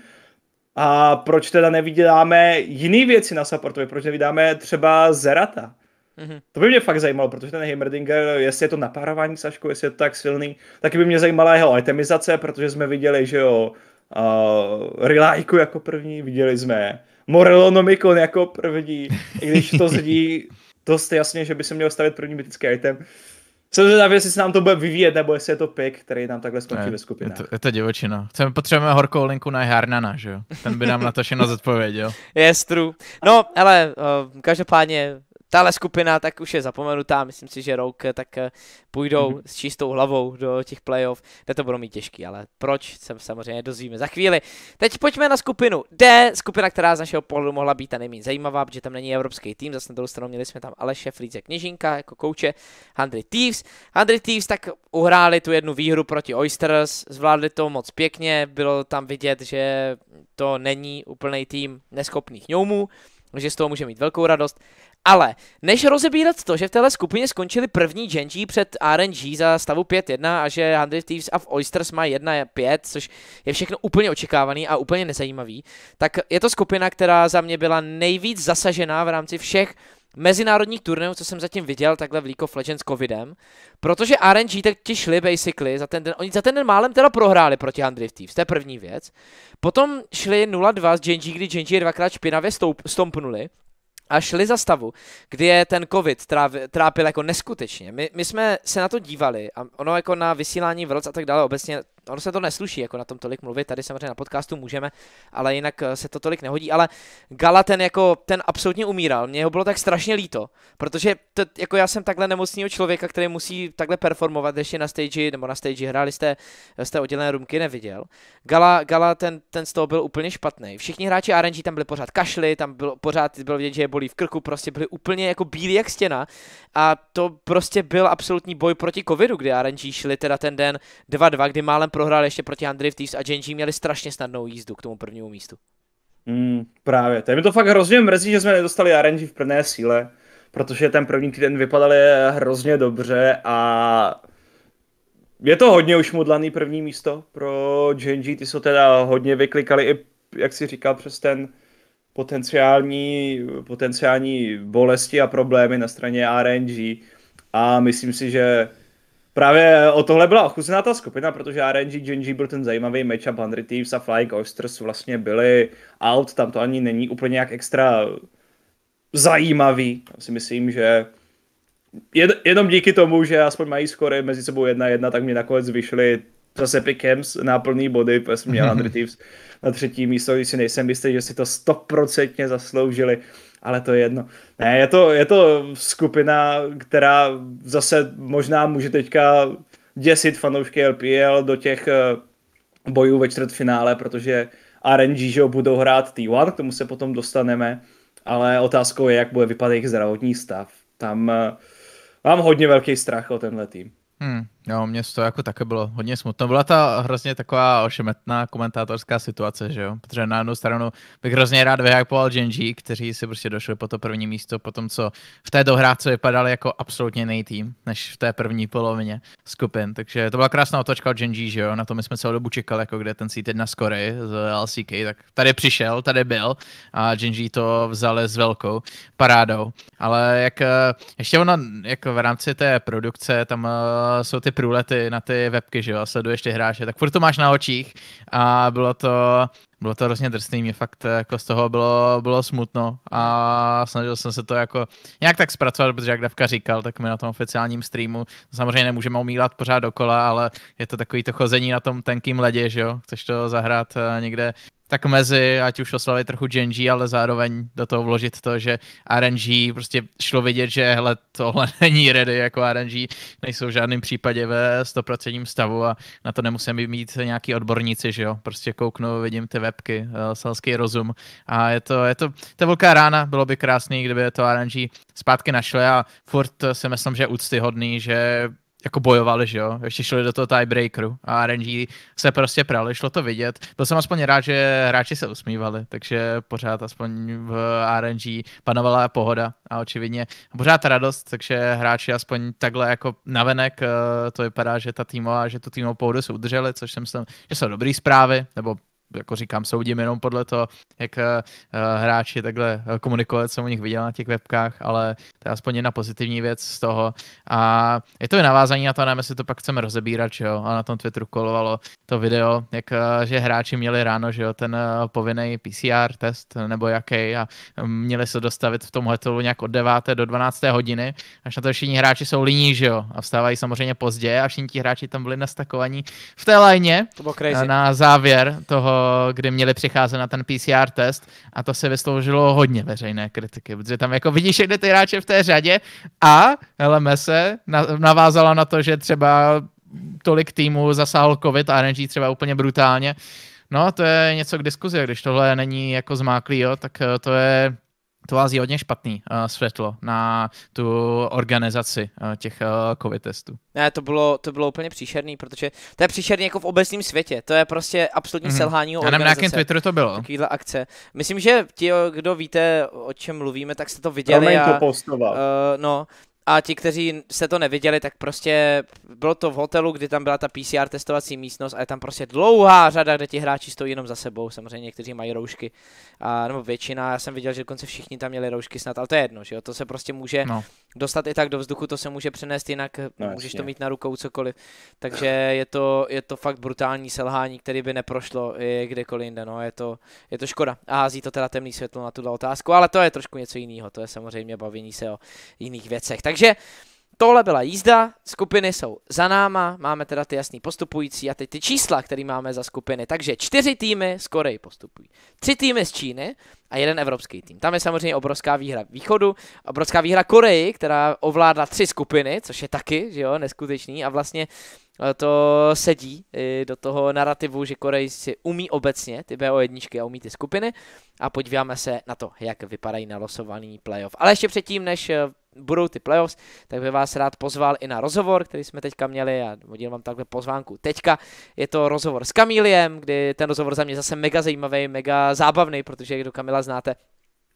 A proč teda nevyděláme jiný věci na supportovi? Proč nevydáme třeba Zerata? Mm-hmm. To by mě fakt zajímalo, protože ten Heimerdinger, jestli je to napárování s jestli je to tak silný, taky by mě zajímala jeho itemizace, protože jsme viděli, že jo, uh, Rilajku jako první, viděli jsme Morelonomikon jako první, i když to zdí dost jasně, že by se měl stavit první mytický item. Jsem se jestli se nám to bude vyvíjet, nebo jestli je to pik, který nám takhle skončí ne, ve skupině. Je to, je to divočina. Chceme, potřebujeme horkou linku na Harnana, že jo? Ten by nám na to všechno zodpověděl. Yes, true. No, ale uh, každopádně tahle skupina tak už je zapomenutá, myslím si, že Rouk tak eh, půjdou mm-hmm. s čistou hlavou do těch playoff, kde to budou mít těžký, ale proč se samozřejmě dozvíme za chvíli. Teď pojďme na skupinu D, skupina, která z našeho pohledu mohla být ta nejméně zajímavá, protože tam není evropský tým, zase na druhou stranu měli jsme tam Aleše Frýze Kněžinka jako kouče, Handry Thieves. Handry Thieves tak uhráli tu jednu výhru proti Oysters, zvládli to moc pěkně, bylo tam vidět, že to není úplný tým neschopných ňoumů, že z toho může mít velkou radost. Ale než rozebírat to, že v téhle skupině skončili první Genji před RNG za stavu 5-1 a že 100 Thieves a v Oysters má 1-5, což je všechno úplně očekávaný a úplně nezajímavý, tak je to skupina, která za mě byla nejvíc zasažená v rámci všech mezinárodních turnajů, co jsem zatím viděl takhle v League of Legends covidem, protože RNG tak ti šli basically, za ten den, oni za ten den málem teda prohráli proti Andriv Thieves, to je první věc. Potom šli 0-2 z Genji, kdy Genji je dvakrát špinavě stoup, stompnuli, a šli za stavu, kdy je ten covid tráv, trápil jako neskutečně. My, my jsme se na to dívali a ono jako na vysílání vlc a tak dále obecně Ono se to nesluší, jako na tom tolik mluvit, tady samozřejmě na podcastu můžeme, ale jinak eh, se to tolik nehodí, ale Gala ten jako, ten absolutně umíral, mě ho bylo tak strašně líto, protože to, jako já jsem takhle nemocnýho člověka, který musí takhle performovat ještě na stage, nebo na stage hráli jste, jste eh, oddělené rumky, neviděl. Gala, Gala ten, ten z toho byl úplně špatný. Všichni hráči RNG tam byli pořád kašli, tam bylo pořád bylo vidět, že je bolí v krku, prostě byli úplně jako bílí jak stěna a to prostě byl absolutní boj proti covidu, kdy RNG šli teda ten den 2-2, kdy málem prohrál ještě proti Andrew Thieves a Genji měli strašně snadnou jízdu k tomu prvnímu místu. Mm, právě, to je mi to fakt hrozně mrzí, že jsme nedostali RNG v plné síle, protože ten první týden vypadal je hrozně dobře a je to hodně už mudlaný první místo pro Genji, ty jsou teda hodně vyklikali i, jak si říkal, přes ten potenciální, potenciální bolesti a problémy na straně RNG a myslím si, že Právě eh, o tohle byla ochuzená ta skupina, protože RNG, Genji byl ten zajímavý matchup, 100 Thieves a Flying Oysters vlastně byli out, tam to ani není úplně jak extra zajímavý. Já si myslím, že jed, jenom díky tomu, že aspoň mají skory mezi sebou jedna jedna, tak mě nakonec vyšly zase Camps na plný body, protože jsem měl Thieves na třetí místo, když si nejsem jistý, že si to stoprocentně zasloužili ale to je jedno. Ne, je to, je to skupina, která zase možná může teďka děsit fanoušky LPL do těch eh, bojů ve čtvrtfinále, protože RNG, že budou hrát T1, k tomu se potom dostaneme, ale otázkou je, jak bude vypadat jejich zdravotní stav. Tam eh, mám hodně velký strach o tenhle tým. Hmm. Jo, mě to jako také bylo hodně smutno. Byla ta hrozně taková ošemetná komentátorská situace, že jo? Protože na jednu stranu bych hrozně rád vyhypoval Genji, kteří si prostě došli po to první místo, po tom, co v té dohrávce vypadali jako absolutně nejtým, než v té první polovině skupin. Takže to byla krásná otočka od Genji, že jo? Na to my jsme celou dobu čekali, jako kde ten seated na skory z LCK, tak tady přišel, tady byl a Genji to vzali s velkou parádou. Ale jak eh, ještě ona, jako v rámci té produkce, tam eh, jsou ty průlety na ty webky, že jo, sleduješ ty hráče, tak furt to máš na očích a bylo to, bylo to hrozně drsný, mě fakt eh, jako z toho bylo, bylo smutno a snažil jsem se to jako nějak tak zpracovat, protože jak Davka říkal, tak my na tom oficiálním streamu samozřejmě nemůžeme umílat pořád dokola, ale je to takový to chození na tom tenkým ledě, že jo, chceš to zahrát eh, někde tak mezi, ať už oslavit trochu Genji, ale zároveň do toho vložit to, že RNG prostě šlo vidět, že hele, tohle není ready jako RNG, nejsou v žádném případě ve 100% stavu a na to nemusím mít nějaký odborníci, že jo, prostě kouknu, vidím ty webky, eh, selský rozum a je to, je to, to velká rána, bylo by krásný, kdyby to RNG zpátky našlo, a furt eh, si myslím, že je úctyhodný, že jako bojovali, že jo, ještě šli do toho tiebreakeru a RNG se prostě prali, šlo to vidět. Byl jsem aspoň rád, že hráči se usmívali, takže pořád aspoň v RNG panovala pohoda a očividně pořád radost, takže hráči aspoň takhle jako navenek eh, to vypadá, že ta týmová, že tu týmovou pohodu se udrželi, což jsem, že jsou dobrý zprávy, nebo jako říkám, soudím jenom podle toho, jak eh, eh, hráči takhle eh, komunikovat, co u nich viděl na těch webkách, ale to je aspoň jedna pozitivní věc z toho. A je to i navázání na to, nevím, jestli to pak chceme rozebírat, že jo, a na tom Twitteru kolovalo to video, jak že hráči měli ráno, že jo, ten povinný PCR test nebo jaký a mm, měli se dostavit v tom hotelu nějak od 9. do 12. hodiny, až na to všichni hráči jsou líní, že jo, a vstávají samozřejmě pozdě a všichni ti hráči tam byli nastakovaní v té lajně na závěr toho kdy měli přicházet na ten PCR test a to se vysloužilo hodně veřejné kritiky, protože tam jako vidíš všechny ty hráče v té řadě a LMS navázala na to, že třeba tolik týmů zasáhl covid a RNG třeba úplně brutálně. No, to je něco k diskuzi, když tohle není jako zmáklý, jo, tak eh, to je to vás je hodně špatný uh, světlo na tu organizaci uh, těch uh, covid testů. Ne, to bylo, to bylo úplně příšerný, protože to je příšerný jako v obecním světě. To je prostě absolutní mm-hmm. selhání organizace. Já na Twitteru to bylo. Takovýhle akce. Myslím, že ti, kdo víte, o čem mluvíme, tak jste to viděli. Promiň a, to postoval. Uh, no, a ti, kteří se to neviděli, tak prostě bylo to v hotelu, kdy tam byla ta PCR testovací místnost a je tam prostě dlouhá řada, kde ti hráči stojí jenom za sebou. Samozřejmě někteří mají roušky, a, nebo většina. Já jsem viděl, že dokonce všichni tam měli roušky snad, ale to je jedno, že jo? To se prostě může no. dostat i tak do vzduchu, to se může přenést jinak, no, můžeš jasně. to mít na rukou cokoliv. Takže je to, je to fakt brutální selhání, které by neprošlo i kdekoliv jinde. No. Je, to, je to škoda. A hází to teda temný světlo na tuto otázku, ale to je trošku něco jiného. To je samozřejmě bavení se o jiných věcech. Tak takže tohle byla jízda, skupiny jsou za náma, máme teda ty jasný postupující a teď ty čísla, které máme za skupiny. Takže čtyři týmy z Koreji postupují, tři týmy z Číny a jeden evropský tým. Tam je samozřejmě obrovská výhra východu, obrovská výhra Koreji, která ovládla tři skupiny, což je taky, že jo, neskutečný a vlastně to sedí eh, do toho narrativu, že Korejci umí obecně ty BO1 a umí ty skupiny a podíváme se na to, jak vypadají losovaný playoff. Ale ještě předtím, než eh, budou ty playoffs, tak bych vás rád pozval i na rozhovor, který jsme teďka měli a hodil vám takhle pozvánku. Teďka je to rozhovor s Kamíliem, kdy ten rozhovor za mě zase mega zajímavý, mega zábavný, protože jak do Kamila znáte,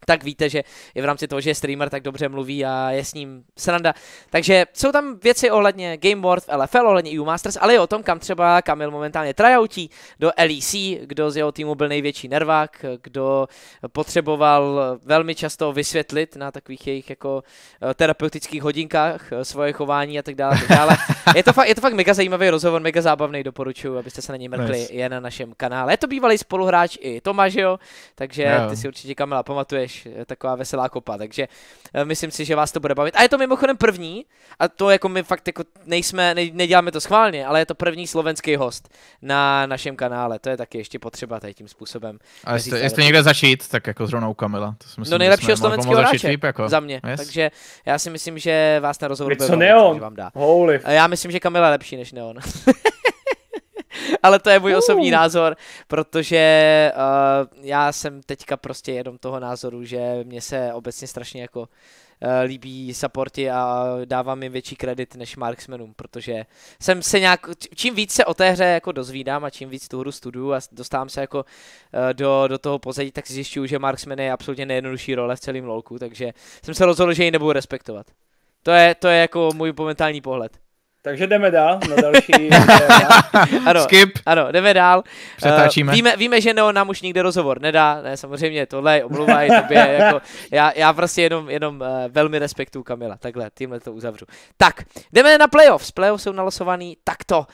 tak víte, že je v rámci toho, že je streamer, tak dobře mluví a je s ním sranda. Takže jsou tam věci ohledně Game World v LFL, ohledně EU Masters, ale i o tom, kam třeba Kamil momentálně tryoutí do LEC, kdo z jeho týmu byl největší nervák, kdo potřeboval velmi často vysvětlit na takových jejich jako eh, terapeutických hodinkách eh, svoje chování a tak dále. Tak dále. Je, to fakt, je to fakt mega zajímavý rozhovor, mega zábavný, doporučuji, abyste se na něj mrkli, nice. je na našem kanále. Je to bývalý spoluhráč i Tomáš, jo? takže ty si určitě Kamila pamatuješ než eh, taková veselá kopa, takže eh, myslím si, že vás to bude bavit. A je to mimochodem první, a to jako my fakt jako nejsme, ne, neděláme to schválně, ale je to první slovenský host na našem kanále, to je taky ještě potřeba tady tím způsobem. A jestli, jestli někde začít, tak jako zrovna u Kamila. To si myslím, no nejlepšího slovenského hráče jako. za mě, yes. takže já si myslím, že vás na rozhovor bude co bavit, Neon? Vám dá. Holy. Já myslím, že Kamila je lepší než Neon. ale to je můj uh. osobní názor, protože uh, já jsem teďka prostě jenom toho názoru, že mě se obecně strašně jako uh, líbí supporty a dávám jim větší kredit než marksmenům, protože jsem se nějak, čím víc se o té hře jako dozvídám a čím víc tu hru studuju a dostávám se jako uh, do, do toho pozadí, tak zjišťuju, že marksman je absolutně nejjednodušší role v celém lolku, takže jsem se rozhodl, že ji nebudu respektovat. To je, to je jako můj momentální pohled. Takže jdeme dál na další. ano, Skip. Ano, jdeme dál. Přetáčíme. Uh, víme, víme, že Neo nám už nikde rozhovor nedá, ne, samozřejmě, tohle je omluva i tobě, jako, já, já prostě jenom, jenom uh, velmi respektuju Kamila, takhle, tímhle to uzavřu. Tak, jdeme na playoffs, playoffs jsou nalosovaný takto, uh,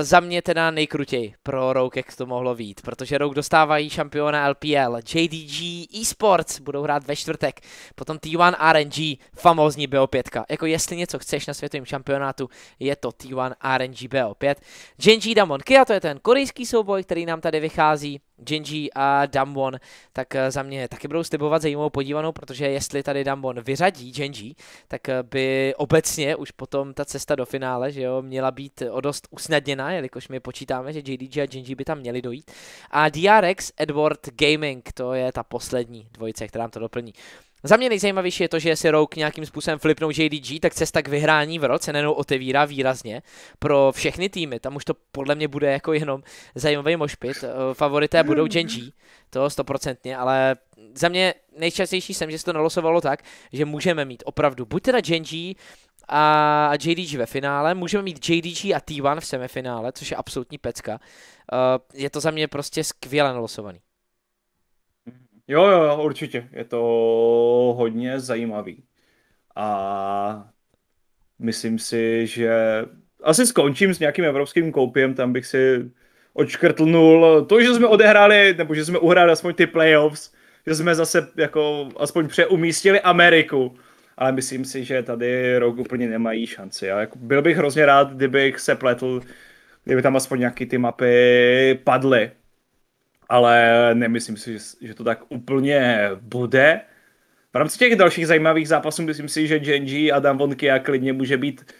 za mě teda nejkrutěji pro Rogue, jak to mohlo být. protože Rogue dostávají šampiona LPL, JDG eSports budou hrát ve čtvrtek, potom T1 RNG, famózní BO5, jako jestli něco chceš na světovém šampionátu, je to T1 bo opět. Genji Damon Kia, to je ten korejský souboj, který nám tady vychází. Genji a Damwon, tak eh, za mě taky budou slibovat zajímavou podívanou, protože jestli tady Damwon vyřadí Genji, tak eh, by obecně už potom ta cesta do finále, že jo, měla být eh, o dost usnadněná, jelikož my počítáme, že JDG a Genji by tam měli dojít. A DRX Edward Gaming, to je ta poslední dvojice, která nám to doplní. Za mě nejzajímavější je to, že si Rogue nějakým způsobem flipnou JDG, tak cesta k vyhrání v roce najednou otevírá výrazně pro všechny týmy. Tam už to podle mě bude jako jenom zajímavý mošpit. Eh, favorité budou Gen G, to stoprocentně, ale za mě nejčastější jsem, že se to nalosovalo tak, že můžeme mít opravdu buď teda Gen G, a JDG ve finále. Můžeme mít JDG a T1 v semifinále, což je absolutní pecka. Eh, je to za mě prostě skvěle nalosovaný. Jo, jo, určitě. Je to hodně zajímavý. A myslím si, že asi skončím s nějakým evropským koupěm, tam bych si odškrtlnul to, že jsme odehráli, nebo že jsme uhráli aspoň ty playoffs, že jsme zase jako aspoň přeumístili Ameriku. Ale myslím si, že tady rok úplně nemají šanci. A jako byl bych hrozně rád, kdybych se pletl, kdyby tam aspoň nějaký ty mapy padly ale nemyslím si, že to tak úplně bude. V rámci těch dalších zajímavých zápasů myslím si, že Genji a Dan Kia klidně může být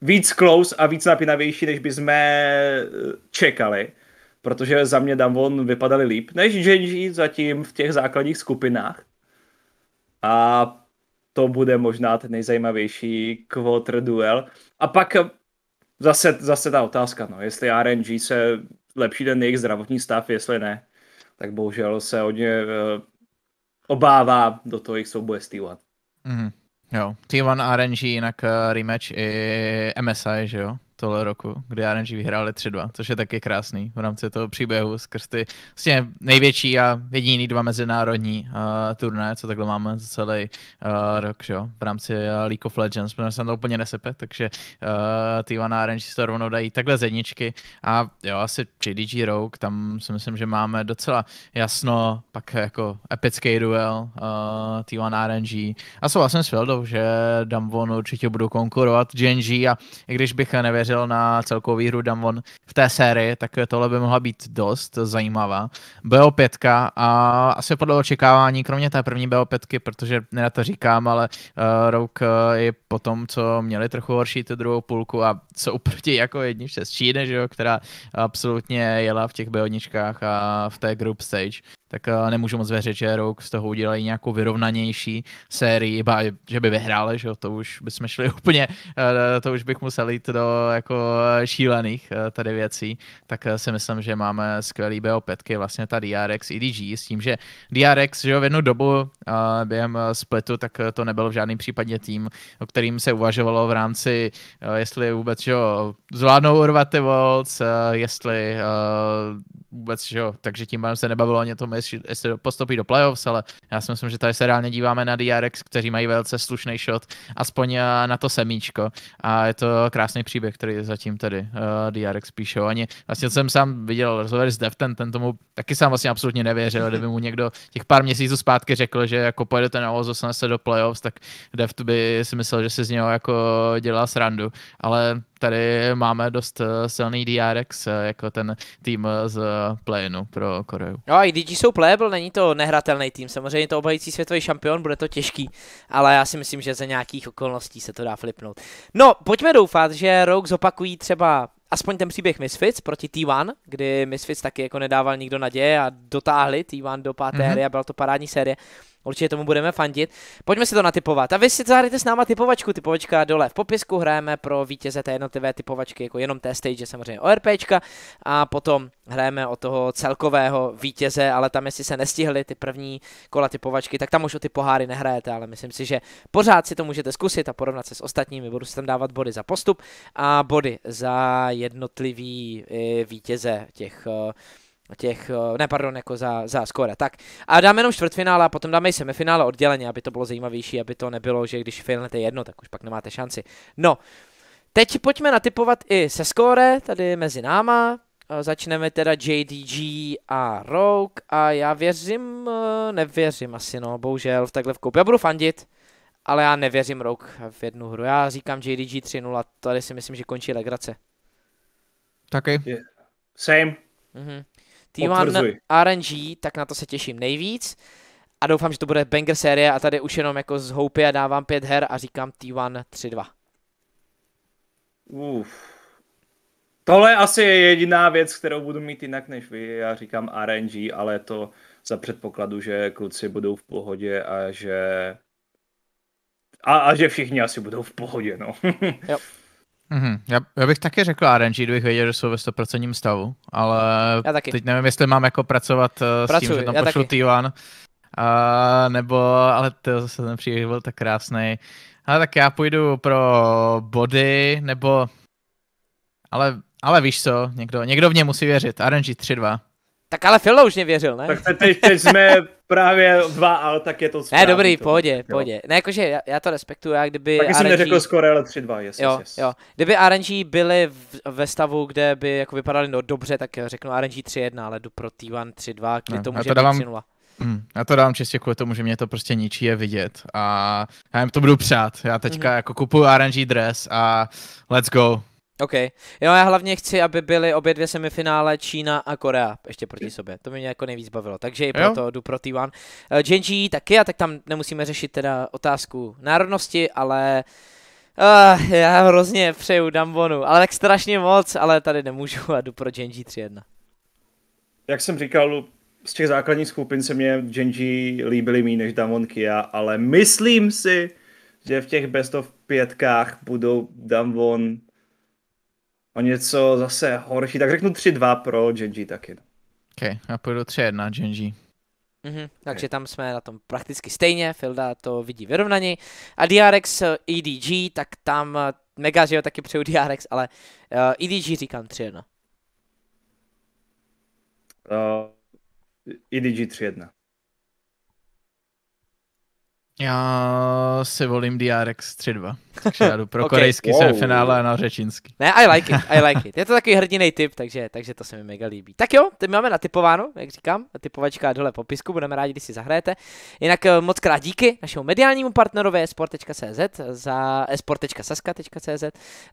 víc close a víc napínavější, než bychom čekali. Protože za mě Damwon vypadali líp než Genji zatím v těch základních skupinách. A to bude možná ten nejzajímavější quarter duel. A pak zase, zase ta otázka, no, jestli RNG se lepší ten jejich zdravotní stav, jestli ne, tak bohužel se ně uh, eh, obává do toho jejich souboje s T1. Mm, hmm jo, T1 RNG, jinak uh, rematch i MSI, že jo? tohle roku, kdy RNG vyhráli 3-2, což je taky krásný v rámci toho příběhu skrz ty vlastně největší a jediný dva mezinárodní uh, turnaje, co takhle máme za celý uh, rok, že jo, v rámci uh, League of Legends, protože se to úplně nesepe, takže uh, ty na RNG se to rovnou dají takhle z jedničky a jo, asi JDG Rogue, tam si myslím, že máme docela jasno, pak jako epický duel uh, T1 RNG a souhlasím s Fildou, že Damwon určitě budou konkurovat GNG a i když bych nevěděl, věřil na celkovou výhru Damon v té sérii, tak tohle by mohla být dost zajímavá. BO5 a asi podle očekávání, kromě té první BO5, protože ne to říkám, ale uh, eh, rok eh, i po tom, co měli trochu horší tu druhou půlku a co uproti jako jedničce z Číny, že jo, která absolutně jela v těch BO a v té group stage, tak eh, nemůžu moc věřit, že rok z toho udělají nějakou vyrovnanější sérii, iba že by vyhráli, že to už bychom šli úplně, eh, to už bych musel jít do jako šílených eh, tady věcí, tak si myslím, že máme skvělý BO5, vlastně ta DRX EDG s tím, že DRX, že v jednu dobu během splitu, tak to nebyl v žádném případě tým, o kterým se uvažovalo v rámci, jestli vůbec, že zvládnou urvat ty Worlds, jestli vůbec, že jo, takže tím pádem se nebavilo ani tomu, jestli, jestli postupí do playoffs, ale já si myslím, že tady se reálně díváme na DRX, kteří mají velice slušný shot, aspoň eh, na to semíčko a je to krásný příběh, který zatím tady uh, eh, DRX píše. Ani vlastně jsem sám viděl rozhovor s Deften, ten tomu taky sám vlastně absolutně nevěřil, kdyby mu někdo těch pár měsíců zpátky řekl, že jako pojedete na OZO, se do playoffs, tak Deft by si myslel, že si z něho jako dělá srandu, ale tady máme dost eh, silný DRX, jako ten tým z playinu pro Koreu. No a i DG jsou playable, není to nehratelný tým, samozřejmě to obhající světový šampion, bude to těžký, ale já si myslím, že za nějakých okolností se to dá flipnout. No, pojďme doufat, že Rogue zopakují třeba aspoň ten příběh Misfits proti T1, kdy Misfits taky jako nedával nikdo naděje a dotáhli T1 do páté mm-hmm. hry a byla to parádní série. Určitě tomu budeme fandit. Pojďme si to natypovat. A vy si zahrajte s náma typovačku. Typovačka dole v popisku. Hrajeme pro vítěze té jednotlivé typovačky, jako jenom té stage, samozřejmě ORPčka. A potom hrajeme o toho celkového vítěze, ale tam, jestli se nestihly ty první kola typovačky, tak tam už o ty poháry nehrajete, ale myslím si, že pořád si to můžete zkusit a porovnat se s ostatními. Budu si tam dávat body za postup a body za jednotlivý eh, vítěze těch eh, těch, eh, ne pardon, jako za, za skóre. Tak a dáme jenom čtvrtfinále a potom dáme i semifinále odděleně, aby to bylo zajímavější, aby to nebylo, že když failnete jedno, tak už pak nemáte šanci. No, teď pojďme natypovat i se skóre, tady mezi náma. Eh, začneme teda JDG a Rogue a já věřím, eh, nevěřím asi no, bohužel v takhle v koupě. Já budu fandit, ale já nevěřím Rogue v jednu hru. Já říkám JDG 3-0, tady si myslím, že končí legrace. Taky. Yeah. Same. Mhm. T1 RNG, tak na to se těším nejvíc a doufám, že to bude banger série a tady už jenom jako z a dávám pět her a říkám T1 3-2. Uf. Tohle asi je jediná věc, kterou budu mít jinak než vy. Já říkám RNG, ale to za předpokladu, že kluci budou v pohodě a že a, a že všichni asi budou v pohodě, no. jo. Mm-hmm. Já, já bych taky řekl RNG, kdybych věděl, že jsou ve 100% stavu, ale teď nevím, jestli mám jako pracovat uh, eh, Pracuji, s tím, že tam pošlu T1, a, nebo, ale to zase ten příběh byl tak krásný. Ale tak já půjdu pro body, nebo, ale, ale víš co, někdo, někdo v ně musí věřit, RNG 3-2. Tak ale Filo už mě věřil, ne? Tak teď, teď jsme právě dva, ale tak je to správně. Ne, dobrý, pohodě, jo. pohodě. Ne, jakože já, já to respektuju, já kdyby Taky RNG... jsem neřekl skoro, ale 3-2, yes, jo, yes. jo. Kdyby RNG byly v, ve stavu, kde by jako vypadaly no dobře, tak řeknu RNG 3-1, ale jdu pro T1 3-2, kdy no, to může to dávám, 3 -0. Hmm, já to dám čistě kvůli tomu, že mě to prostě ničí je vidět a já jim to budu přát. Já teďka mm-hmm. jako kupuju RNG dress a let's go, OK. Jo, já hlavně chci, aby byly obě dvě semifinále Čína a Korea ještě proti sobě. To mě jako nejvíc bavilo, takže i proto jo. jdu pro T1. Uh, Genji taky, a tak tam nemusíme řešit teda otázku národnosti, ale uh, já hrozně přeju Dambonu, ale tak strašně moc, ale tady nemůžu a jdu pro Genji 3-1. Jak jsem říkal, z těch základních skupin se mě Genji líbily méně než Damon Kia, ale myslím si, že v těch best of pětkách budou Damwon o něco zase horší, tak řeknu 3-2 pro Genji taky. No. Ok, já půjdu 3-1 Genji. Mm-hmm, takže tam jsme na tom prakticky stejně, Filda to vidí vyrovnaně. A DRX EDG, eh, e tak tam eh, mega, že jo, taky přeju DRX, ale uh, eh, EDG říkám 3-1. Uh, EDG 3-1. Já si volím DRX 3.2, takže já jdu pro okay. korejský wow. semifinále a na řečínský. Ne, I like it, I like it. Je to takový hrdinej typ, takže, takže to se mi mega líbí. Tak jo, teď máme natypováno, jak říkám, typovačka dole v popisku, budeme rádi, když si zahrajete. Jinak eh, moc krát díky našemu mediálnímu partnerovi esport.cz za esport.saska.cz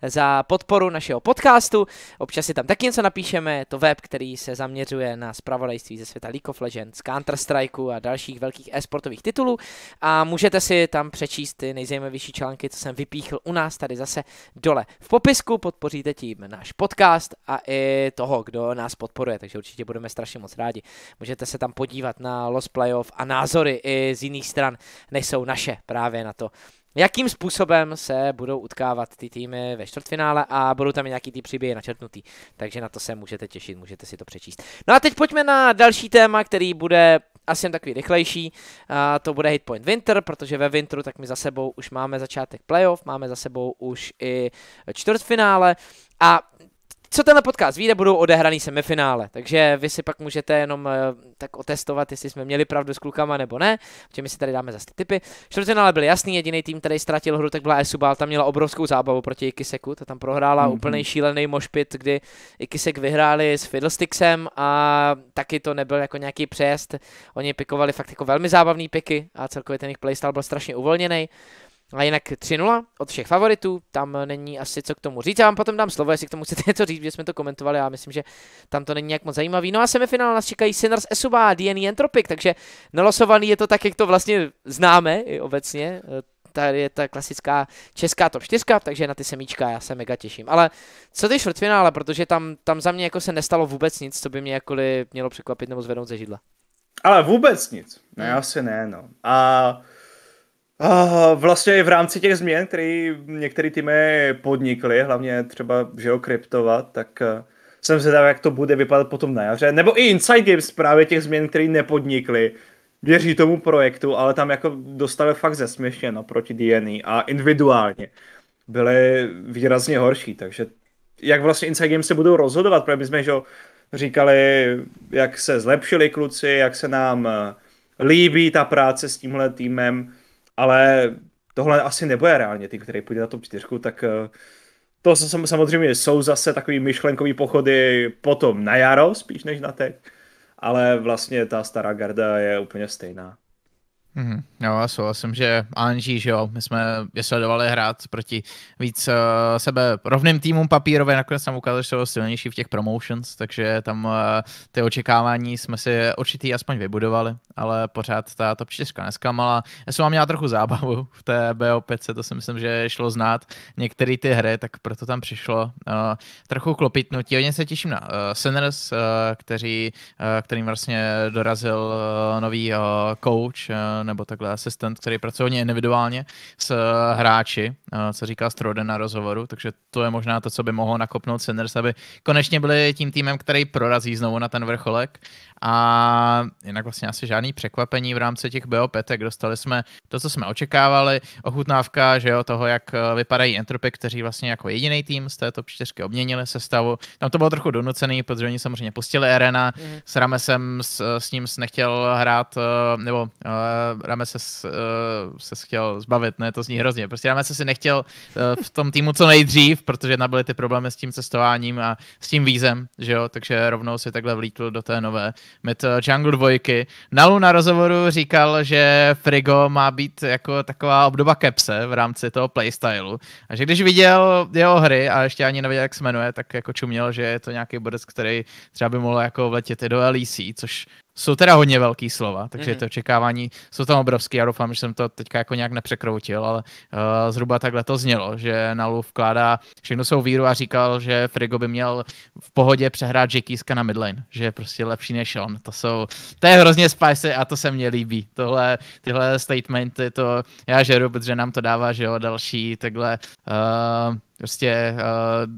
za podporu našeho podcastu. Občas si tam taky něco napíšeme, to web, který se zaměřuje na spravodajství ze světa League of Legends, Counter-Strike a dalších velkých esportových titulů. A můžete si tam přečíst ty nejzajímavější články, co jsem vypíchl u nás tady zase dole v popisku. Podpoříte tím náš podcast a i toho, kdo nás podporuje, takže určitě budeme strašně moc rádi. Můžete se tam podívat na Los Playoff a názory i z jiných stran, než jsou naše právě na to, jakým způsobem se budou utkávat ty týmy ve čtvrtfinále a budou tam i nějaký ty příběhy načrtnutý. Takže na to se můžete těšit, můžete si to přečíst. No a teď pojďme na další téma, který bude asi jen takový rychlejší. uh, to bude Hitpoint Winter, protože ve Winteru tak my za sebou už máme začátek playoff, máme za sebou už i čtvrtfinále a co tenhle podcast vyjde, budou odehraný semifinále, takže vy si pak můžete jenom eh, tak otestovat, jestli jsme měli pravdu s klukama nebo ne, protože my si tady dáme zase typy. Čtvrtfinále byl jasný, jediný tým, který ztratil hru, tak byla Esubal, tam měla obrovskou zábavu proti Ikiseku, ta tam prohrála mm-hmm. úplně šílený mošpit, kdy Ikisek vyhráli s Fiddlesticksem a taky to nebyl jako nějaký přejezd, oni pikovali fakt jako velmi zábavný piky a celkově ten jejich playstyle byl strašně uvolněný. A jinak 3-0 od všech favoritů, tam není asi co k tomu říct. Já vám potom dám slovo, jestli k tomu chcete něco říct, že jsme to komentovali, já myslím, že tam to není nějak moc zajímavý. No a semifinál nás čekají Sinners Esuba a DNA e, Entropic, takže nalosovaný je to tak, jak to vlastně známe i obecně. Tady je ta klasická česká top 4, takže na ty semíčka já se mega těším. Ale co ty čtvrtfinále, protože tam, tam za mě jako se nestalo vůbec nic, co by mě jakkoliv mělo překvapit nebo zvednout ze židla. Ale vůbec nic, ne, já hmm. asi ne, no. A Eh, vlastně i v rámci těch změn, které některé týmy podnikly, hlavně třeba, že jo, kryptovat, tak jsem eh, jsem zvědav, jak to bude vypadat potom na jaře. Nebo i Inside Games právě těch změn, které nepodnikly, věří tomu projektu, ale tam jako dostali fakt zesměšněno proti DNA e a individuálně byly výrazně horší, takže jak vlastně Inside Games se budou rozhodovat, protože my jsme, že říkali, jak se zlepšili kluci, jak se nám eh, líbí ta práce s tímhle týmem, ale tohle asi nebude reálně, ty, který půjde na top čtyřku, tak eh, to samozřejmě jsou zase takový myšlenkový pochody potom na jaro, spíš než na teď, ale vlastně ta stará garda je úplně stejná. Mm, jo, souhlasím, že Anží, že jo, my jsme je sledovali hrát proti víc uh, sebe rovným týmům papírově, nakonec nám ukázali, že jsou silnější v těch promotions, takže tam uh, ty očekávání jsme si určitý aspoň vybudovali, ale pořád ta top 4 nesklamala. Já jsem vám měla trochu zábavu v té BO5, to si myslím, že šlo znát některé ty hry, tak proto tam přišlo uh, trochu klopitnutí. Hodně se těším na uh, Sinners, uh, kteří, uh, kterým vlastně dorazil uh, nový uh, coach, uh, nebo takhle asistent, který pracuje hodně individuálně s eh, hráči, eh, co říká Stroden na rozhovoru, takže to je možná to, co by mohlo nakopnout Sinners, aby konečně byli tím týmem, který prorazí znovu na ten vrcholek a jinak vlastně asi žádný překvapení v rámci těch BOPetek. Dostali jsme to, co jsme očekávali. Ochutnávka, že jo, toho, jak eh, vypadají Entropy, kteří vlastně jako jediný tým z této čtyřky obměnili sestavu. Tam to bylo trochu donucený, protože oni samozřejmě pustili Arena. Mm. S Ramesem s, eh, s ním nechtěl hrát, eh, nebo uh, Rames se, uh, se chtěl zbavit, ne, to zní hrozně. Prostě Rames si nechtěl uh, v tom týmu co nejdřív, protože tam byly ty problémy s tím cestováním a s tím vízem, že jo, takže rovnou si takhle vlítl do té nové Met eh, Jungle 2. Na na rozhovoru říkal, že Frigo má být jako taková obdoba kepse v rámci toho playstylu. A že když viděl jeho hry a ještě ani nevěděl, jak se jmenuje, tak jako čuměl, že je to nějaký borec, který třeba by mohl jako vletět i do LEC, což jsou teda hodně velký slova, takže mm-hmm. to mhm. očekávání jsou tam obrovský. Já doufám, že jsem to teďka jako nějak nepřekroutil, ale uh, zhruba takhle to znělo, že Nalu vkládá všechno svou víru a říkal, že Frigo by měl v pohodě přehrát Jackieska na midlane, že je prostě lepší než on. To jsou, to je hrozně spicy a to se mně líbí. Tohle, tyhle statementy, to já žeru, protože nám to dává, že jo, další takhle uh, Prostě uh,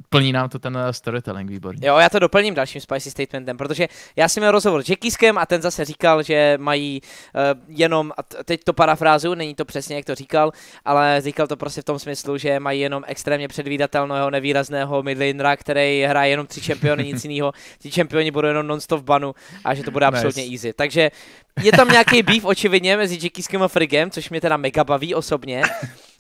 plní nám to ten eh, storytelling výborně. Jo, já to doplním dalším spicy statementem, protože já jsem měl rozhovor s Jackiskem a ten zase říkal, že mají uh, jenom, a teď to parafrázu, není to přesně, jak to říkal, ale říkal to prostě v tom smyslu, že mají jenom extrémně předvídatelného, nevýrazného midlanera, který hraje jenom tři čempiony, nic jiného. Ti čempioni budou jenom non-stop banu a že to bude absolutně nice. easy. Takže je tam nějaký beef očividně mezi Jackiskem a Frigem, což mě teda mega baví osobně.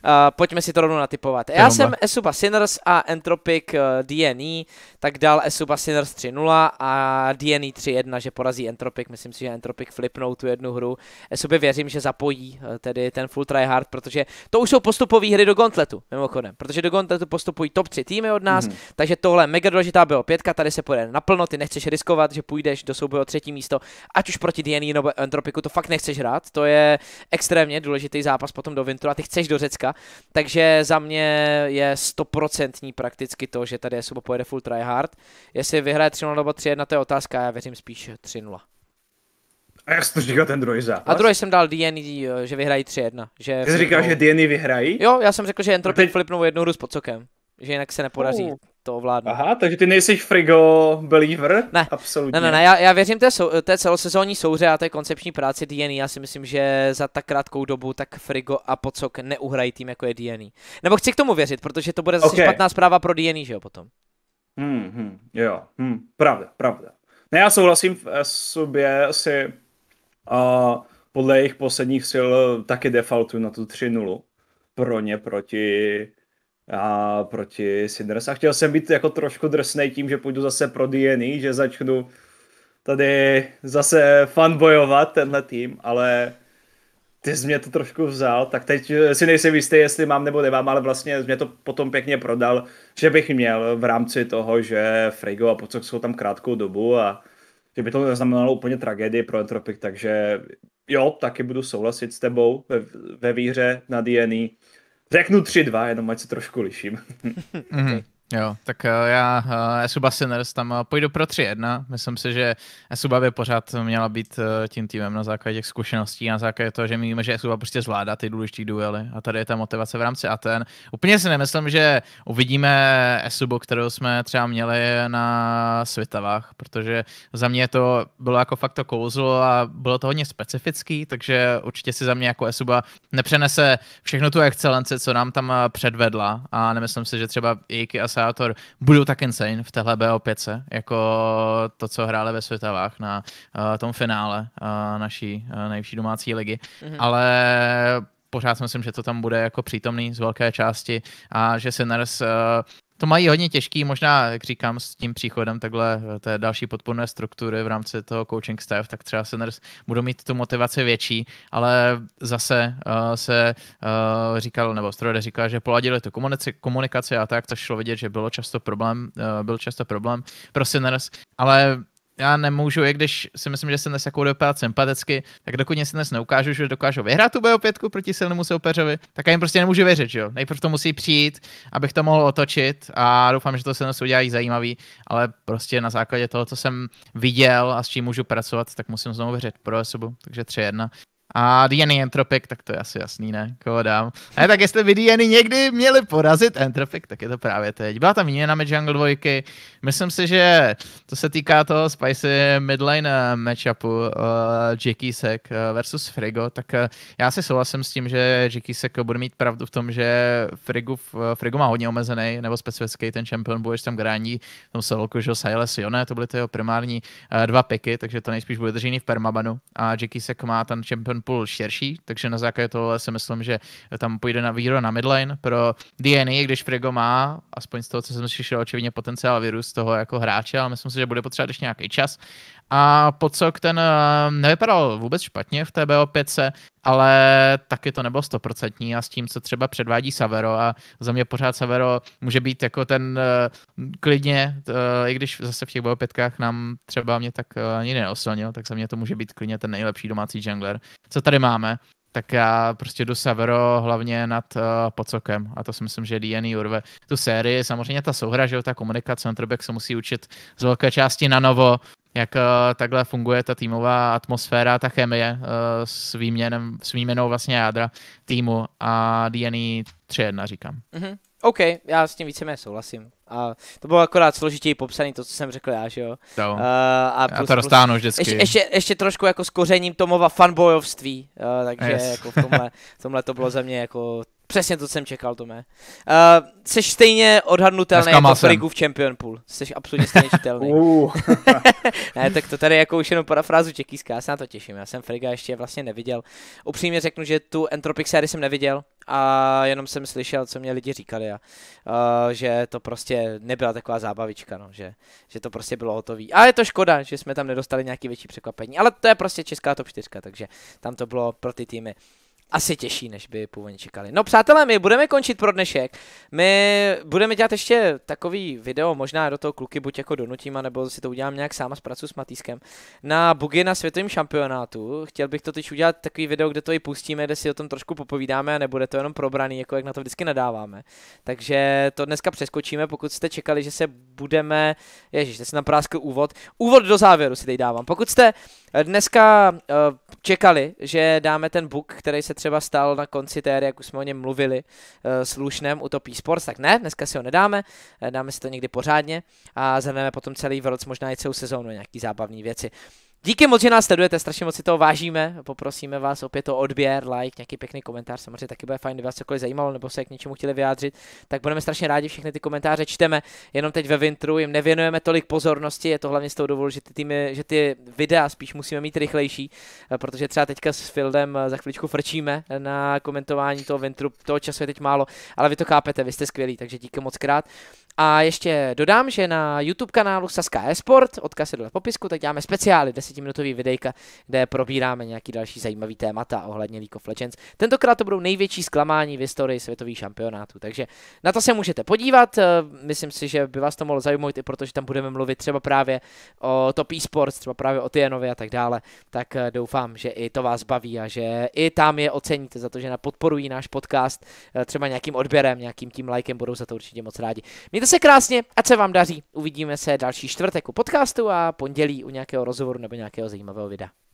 Uh, pojďme si to rovnou natypovat. Já Jenom jsem Esuba Sinners a Entropic uh, eh, DNE, tak dal Esuba Sinners 3-0 a e DNE 3-1, že porazí Entropic. Myslím si, že Entropic flipnou tu jednu hru. Esuby věřím, že zapojí uh, tedy ten full try hard, protože to už jsou postupové hry do Gauntletu, mimochodem. Protože do Gauntletu postupují top 3 týmy od nás, mm-hmm. takže tohle mega důležitá bylo pětka, tady se pojede naplno, ty nechceš riskovat, že půjdeš do souboje o třetí místo, ať už proti DNE nebo Entropiku, to fakt nechceš hrát, to je extrémně důležitý zápas potom do Vintu a ty chceš do Řecka, takže za mě je stoprocentní prakticky to, že tady Sobo pojede full try hard. Jestli vyhraje 3-0 nebo 3-1, to je otázka, já věřím spíš 3-0. A jak jsi to říkal ten druhý zápas? A druhý jsem dal DNI, e, že vyhrají 3-1. Že Ty jsi říkal, že DNI e vyhrají? Jo, já jsem řekl, že Entropy teď... flipnou jednu hru s pocokem. Že jinak se nepodaří. Uh to ovládnu. Aha, takže ty nejsi frigo believer? Ne, absolutně. Ne, ne, ne, já, já věřím té, sou, té celosezónní souře a té koncepční práci DNA. Já si myslím, že za tak krátkou dobu tak frigo a pocok neuhrají tým, jako je DNA. Nebo chci k tomu věřit, protože to bude zase okay. špatná zpráva pro DNA, že jo, potom. Hmm, hmm, jo, hmm, pravda, pravda. Ne, já souhlasím v eh, sobě asi uh, podle jejich posledních sil eh, taky defaultu na tu 3-0 pro ně proti a proti Sinners. A chtěl jsem být jako trošku drsnej tím, že půjdu zase pro DNA, e, že začnu tady zase fanbojovat tenhle tým, ale ty jsi mě to trošku vzal, tak teď si nejsem jistý, jestli mám nebo nemám, ale vlastně mě to potom pěkně prodal, že bych měl v rámci toho, že Frigo a Pocok jsou tam krátkou dobu a že by to neznamenalo úplně tragédii pro Entropik, takže jo, taky budu souhlasit s tebou ve, ve výhře na DNA e. Řeknu 3-2, jenom ať se trošku liším. Mm-hmm. Jo, tak eh, já eh, Esuba Sinners tam eh, půjdu pro 3-1. Myslím si, že Esuba by pořád měla být tím týmem na základě těch zkušeností, na základě toho, že my víme, že Esuba prostě zvládá ty důležité duely a tady je ta motivace v rámci Aten. Úplně si nemyslím, že uvidíme Esubu, kterou jsme třeba měli na Svitavách, protože za mě to bylo jako fakt to kouzlo a bylo to hodně specifický, takže určitě si za mě jako Esuba nepřenese všechno tu excelenci, co nám tam předvedla a nemyslím si, že třeba Iki a Devastator budou tak insane v téhle BO5, jako to, co hráli ve Světavách na uh, tom finále uh, naší uh, nejvyšší domácí ligy. Mm-hmm. Ale pořád si myslím, že to tam bude jako přítomný z velké části a že Sinners uh, to mají hodně těžký, možná, jak říkám, s tím příchodem takhle eh, té další podporné struktury v rámci toho coaching staff, tak třeba se budou mít tu motivaci větší, ale zase uh, se uh, říkal, nebo Strode říkal, že poladili tu komunici, komunikaci a tak, což šlo vidět, že bylo často problém, uh, byl často problém pro Sinners, ale já nemůžu, i když si myslím, že jsem dnes jako dopadl sympaticky, tak dokud mě se dnes neukážu, že dokážu vyhrát tu BO5 proti silnému soupeřovi, tak já jim prostě nemůžu věřit, že jo. Nejprve to musí přijít, abych to mohl otočit a doufám, že to se dnes udělají zajímavý, ale prostě na základě toho, co jsem viděl a s čím můžu pracovat, tak musím znovu věřit pro osobu, e takže 3-1. A DNA Entropic, tak to je asi jasný, ne? Koho dám? Ne, tak jestli by DNA někdy měli porazit Entropic, tak je to právě teď. Byla tam výměna mezi Jungle 2. Myslím si, že to se týká toho Spicy midlane eh, matchupu uh, Jackie Sek eh, versus Frigo, tak uh, já si souhlasím s tím, že Jackie Sek bude mít pravdu v tom, že Frigo, uh, Frigo má hodně omezený, nebo specifický ten champion, budeš tam grání, v tom solku, že Silas Jone, to byly ty jeho primární uh, dva piky, takže to nejspíš bude držený v permabanu a Jackie Sek má ten champion půl pool širší, takže na základě toho si myslím, že tam půjde na výhru na midlane pro DNA, když Frego má, aspoň z toho, co jsem slyšel, očividně potenciál virus toho jako hráče, ale myslím si, že bude potřebovat ještě nějaký čas a Pocok ten eh, nevypadal vůbec špatně v bo 5, ale taky to nebylo stoprocentní a s tím, co třeba předvádí Savero a za mě pořád Savero může být jako ten eh, klidně, eh, i když zase v těch bo 5 nám třeba mě tak ani neoslnil, tak za mě to může být klidně ten nejlepší domácí jungler. Co tady máme? tak já prostě jdu Severo hlavně nad uh, Pocokem a to si myslím, že DNA e urve tu sérii. Samozřejmě ta souhra, že jo, ta komunikace, Centerback se musí učit z velké části na novo, jak eh, takhle funguje ta týmová atmosféra, ta chemie eh, s, výměnem, s výměnou vlastně jádra týmu a DNA 3.1 říkám. Mm-hmm. OK, já s tím víceméně souhlasím. A to bylo akorát složitěji popsané to, co jsem řekl já, že jo? To. Uh, eh, a plus, já to dostánu vždycky. Ještě, ještě, ještě trošku jako s kořením Tomova fanbojovství, uh, takže yes. jako v, tomhle, v tomhle to bylo za mě jako Přesně to jsem čekal, Tome. Uh, jsi stejně odhadnutelný Dneska jako Frigu v Champion Pool. Jsi absolutně stejně čitelný. Uh. ne, tak to tady jako už jenom parafrázu čekíská, já se na to těším. Já jsem Friga ještě vlastně neviděl. Upřímně řeknu, že tu Entropic série jsem neviděl a jenom jsem slyšel, co mě lidi říkali a uh, že to prostě nebyla taková zábavička, no, že, že to prostě bylo hotový. A je to škoda, že jsme tam nedostali nějaký větší překvapení, ale to je prostě česká top 4, takže tam to bylo pro ty týmy asi těžší, než by původně čekali. No přátelé, my budeme končit pro dnešek. My budeme dělat ještě takový video, možná do toho kluky buď jako donutím, nebo si to udělám nějak sám s pracu s Matýskem. Na bugy na světovém šampionátu. Chtěl bych to teď udělat takový video, kde to i pustíme, kde si o tom trošku popovídáme a nebude to jenom probraný, jako jak na to vždycky nadáváme. Takže to dneska přeskočíme, pokud jste čekali, že se budeme... Ježíš, jste si na úvod. Úvod do závěru si teď dávám. Pokud jste Dneska eh, čekali, že dáme ten book, který se třeba stal na konci té, jak už jsme o něm mluvili, eh, slušném slušném Top Sports, tak ne, dneska si ho nedáme, eh, dáme si to někdy pořádně a zhrneme potom celý vrc, možná i celou sezónu nějaký zábavní věci. Díky moc, že nás sledujete, strašně moc si toho vážíme. Poprosíme vás opět o odběr, like, nějaký pěkný komentář. Samozřejmě taky bude fajn, kdyby vás cokoliv zajímalo nebo se k něčemu chtěli vyjádřit. Tak budeme strašně rádi, všechny ty komentáře čteme. Jenom teď ve Vintru jim nevěnujeme tolik pozornosti, je to hlavně z toho důvodu, že ty, týmy, že ty videa spíš musíme mít rychlejší, eh, protože třeba teďka s Fieldem eh, za chviličku frčíme eh, na komentování toho Vintru, toho času je teď málo, ale vy to chápete, vy jste skvělí, takže díky moc krát. A ještě dodám, že na YouTube kanálu Saska Esport, odkaz je dole v popisku, tak děláme speciály, desetiminutový videjka, kde probíráme nějaký další zajímavý témata ohledně League of Legends. Tentokrát to budou největší zklamání v historii světových šampionátů, takže na to se můžete podívat. Eh, myslím si, že by vás to mohlo zajímat i protože tam budeme mluvit třeba právě o Top eSports, třeba právě o Tienovi a tak dále. Tak eh, doufám, že i to vás baví a že i tam je oceníte za to, že podporují náš podcast eh, třeba nějakým odběrem, nějakým tím lajkem, budou za to určitě moc rádi. Mějte Mějte se krásně, ať se vám daří. Uvidíme se další čtvrtek u podcastu a pondělí u nějakého rozhovoru nebo nějakého zajímavého videa.